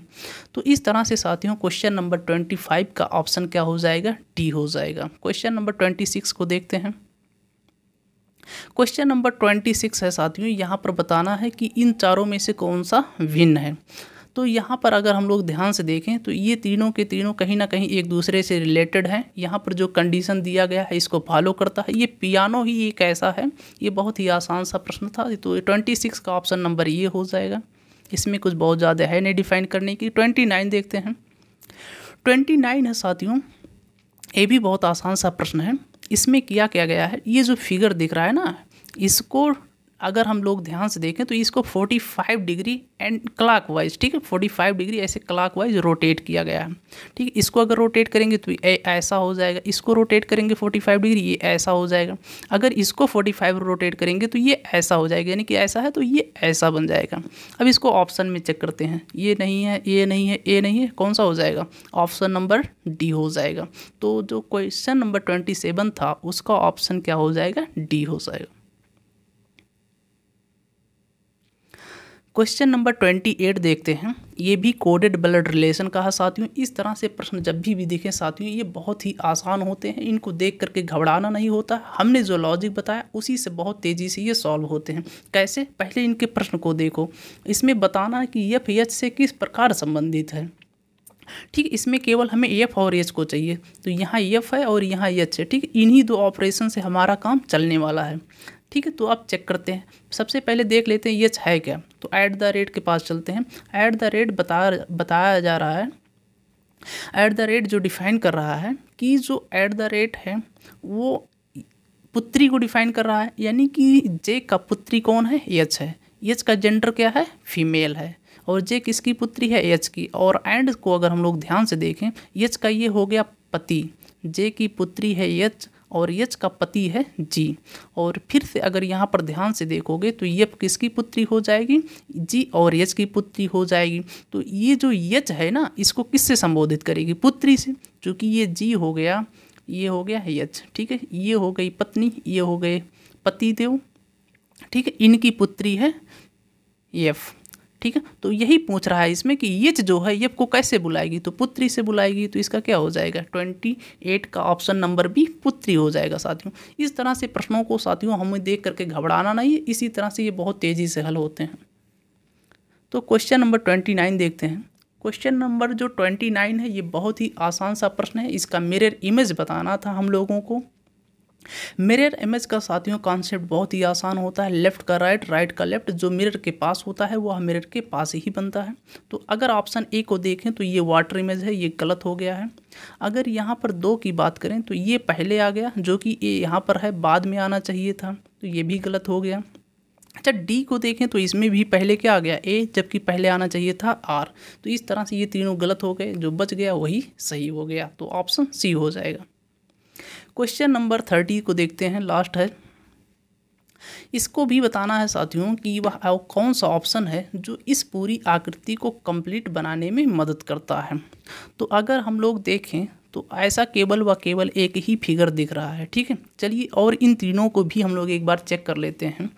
तो इस तरह से साथियों क्वेश्चन नंबर ट्वेंटी फाइव का ऑप्शन क्या हो जाएगा डी हो जाएगा क्वेश्चन नंबर ट्वेंटी सिक्स को देखते हैं क्वेश्चन नंबर ट्वेंटी सिक्स है साथियों यहाँ पर बताना है कि इन चारों में से कौन सा भिन्न है तो यहाँ पर अगर हम लोग ध्यान से देखें तो ये तीनों के तीनों कहीं ना कहीं एक दूसरे से रिलेटेड हैं यहाँ पर जो कंडीशन दिया गया है इसको फॉलो करता है ये पियानो ही एक ऐसा है ये बहुत ही आसान सा प्रश्न था तो ट्वेंटी सिक्स का ऑप्शन नंबर ये हो जाएगा इसमें कुछ बहुत ज़्यादा है नहीं डिफाइन करने की ट्वेंटी नाइन देखते हैं ट्वेंटी नाइन है साथियों ये भी बहुत आसान सा प्रश्न है इसमें किया क्या गया है ये जो फिगर दिख रहा है ना इसको अगर हम लोग ध्यान से देखें तो इसको 45 डिग्री एंड क्लाक वाइज ठीक है 45 डिग्री ऐसे क्लाक वाइज रोटेट किया गया है ठीक है इसको अगर रोटेट करेंगे तो ऐसा हो जाएगा इसको रोटेट करेंगे 45 डिग्री ये ऐसा हो जाएगा अगर इसको 45 रोटेट करेंगे तो ये ऐसा हो जाएगा यानी कि ऐसा है तो ये ऐसा बन जाएगा अब इसको ऑप्शन में चेक करते हैं ये नहीं है ये नहीं है ये नहीं है कौन सा हो जाएगा ऑप्शन नंबर डी हो जाएगा तो जो क्वेश्चन नंबर ट्वेंटी था उसका ऑप्शन क्या हो जाएगा डी हो जाएगा क्वेश्चन नंबर ट्वेंटी एट देखते हैं ये भी कोडेड ब्लड रिलेशन का है साथियों इस तरह से प्रश्न जब भी भी देखें साथियों ये बहुत ही आसान होते हैं इनको देख करके घबराना नहीं होता हमने जो लॉजिक बताया उसी से बहुत तेज़ी से ये सॉल्व होते हैं कैसे पहले इनके प्रश्न को देखो इसमें बताना कि यफ एच से किस प्रकार संबंधित है ठीक इसमें केवल हमें एफ और एच को चाहिए तो यहाँ एफ है और यहाँ एच है ठीक इन्हीं दो ऑपरेशन से हमारा काम चलने वाला है ठीक है तो आप चेक करते हैं सबसे पहले देख लेते हैं ये है क्या तो ऐट द रेट के पास चलते हैं ऐट द रेट बता बताया जा रहा है ऐट द रेट जो डिफाइन कर रहा है कि जो ऐट द रेट है वो पुत्री को डिफाइन कर रहा है यानी कि जे का पुत्री कौन है यच है यच का जेंडर क्या है फीमेल है और जे किसकी पुत्री है यच की और एंड को अगर हम लोग ध्यान से देखें यच का ये हो गया पति जे की पुत्री है यच और यच का पति है जी और फिर से अगर यहाँ पर ध्यान से देखोगे तो यप किसकी पुत्री हो जाएगी जी और यच की पुत्री हो जाएगी तो ये जो यच है ना इसको किससे संबोधित करेगी पुत्री से चूँकि ये जी हो गया ये हो गया यच ठीक है ये हो गई पत्नी ये हो गए पतिदेव ठीक है इनकी पुत्री है यफ ठीक है तो यही पूछ रहा है इसमें कि ये जो है यप को कैसे बुलाएगी तो पुत्री से बुलाएगी तो इसका क्या हो जाएगा ट्वेंटी एट का ऑप्शन नंबर बी पुत्री हो जाएगा साथियों इस तरह से प्रश्नों को साथियों हमें देख करके घबराना नहीं है इसी तरह से ये बहुत तेज़ी से हल होते हैं तो क्वेश्चन नंबर ट्वेंटी नाइन देखते हैं क्वेश्चन नंबर जो ट्वेंटी नाइन है ये बहुत ही आसान सा प्रश्न है इसका मिरर इमेज बताना था हम लोगों को मिरर इमेज का साथियों कॉन्सेप्ट बहुत ही आसान होता है लेफ्ट का राइट राइट का लेफ्ट जो मिरर के पास होता है वह मिरर के पास ही बनता है तो अगर ऑप्शन ए को देखें तो ये वाटर इमेज है ये गलत हो गया है अगर यहाँ पर दो की बात करें तो ये पहले आ गया जो कि ए यहाँ पर है बाद में आना चाहिए था तो ये भी गलत हो गया अच्छा डी को देखें तो इसमें भी पहले क्या आ गया ए जबकि पहले आना चाहिए था आर तो इस तरह से ये तीनों गलत हो गए जो बच गया वही सही हो गया तो ऑप्शन सी हो जाएगा क्वेश्चन नंबर थर्टी को देखते हैं लास्ट है इसको भी बताना है साथियों कि वह कौन सा ऑप्शन है जो इस पूरी आकृति को कंप्लीट बनाने में मदद करता है तो अगर हम लोग देखें तो ऐसा केवल व केवल एक ही फिगर दिख रहा है ठीक है चलिए और इन तीनों को भी हम लोग एक बार चेक कर लेते हैं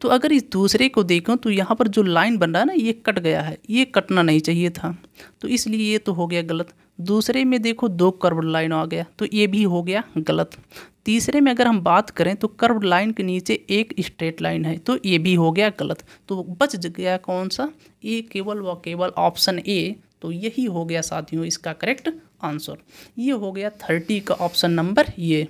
तो अगर इस दूसरे को देखो तो यहाँ पर जो लाइन बन रहा है ना ये कट गया है ये कटना नहीं चाहिए था तो इसलिए ये तो हो गया गलत दूसरे में देखो दो कर्व लाइन आ गया तो ये भी हो गया गलत तीसरे में अगर हम बात करें तो कर्व लाइन के नीचे एक स्ट्रेट लाइन है तो ये भी हो गया गलत तो बच गया कौन सा ये केवल व केवल ऑप्शन ए तो यही हो गया साथियों इसका करेक्ट आंसर ये हो गया थर्टी का ऑप्शन नंबर ये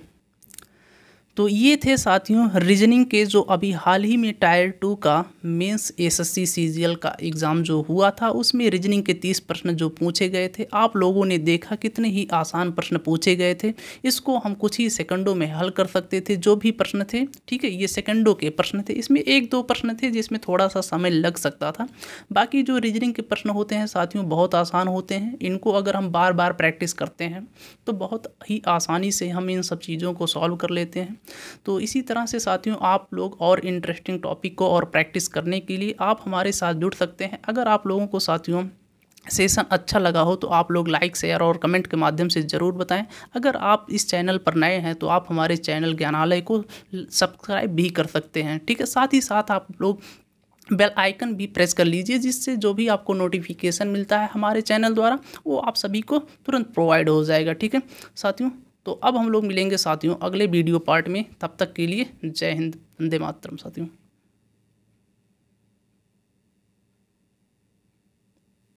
तो ये थे साथियों रीजनिंग के जो अभी हाल ही में टायर टू का मेंस एसएससी सीजीएल का एग्ज़ाम जो हुआ था उसमें रीजनिंग के तीस प्रश्न जो पूछे गए थे आप लोगों ने देखा कितने ही आसान प्रश्न पूछे गए थे इसको हम कुछ ही सेकंडों में हल कर सकते थे जो भी प्रश्न थे ठीक है ये सेकंडों के प्रश्न थे इसमें एक दो प्रश्न थे जिसमें थोड़ा सा समय लग सकता था बाकी जो रीजनिंग के प्रश्न होते हैं साथियों बहुत आसान होते हैं इनको अगर हम बार बार प्रैक्टिस करते हैं तो बहुत ही आसानी से हम इन सब चीज़ों को सॉल्व कर लेते हैं तो इसी तरह से साथियों आप लोग और इंटरेस्टिंग टॉपिक को और प्रैक्टिस करने के लिए आप हमारे साथ जुड़ सकते हैं अगर आप लोगों को साथियों सेशन अच्छा लगा हो तो आप लोग लाइक शेयर और कमेंट के माध्यम से ज़रूर बताएं अगर आप इस चैनल पर नए हैं तो आप हमारे चैनल ज्ञानालय को सब्सक्राइब भी कर सकते हैं ठीक है साथ ही साथ आप लोग बेल आइकन भी प्रेस कर लीजिए जिससे जो भी आपको नोटिफिकेशन मिलता है हमारे चैनल द्वारा वो आप सभी को तुरंत प्रोवाइड हो जाएगा ठीक है साथियों तो अब हम लोग मिलेंगे साथियों अगले वीडियो पार्ट में तब तक के लिए जय हिंद वंदे मातरम साथियों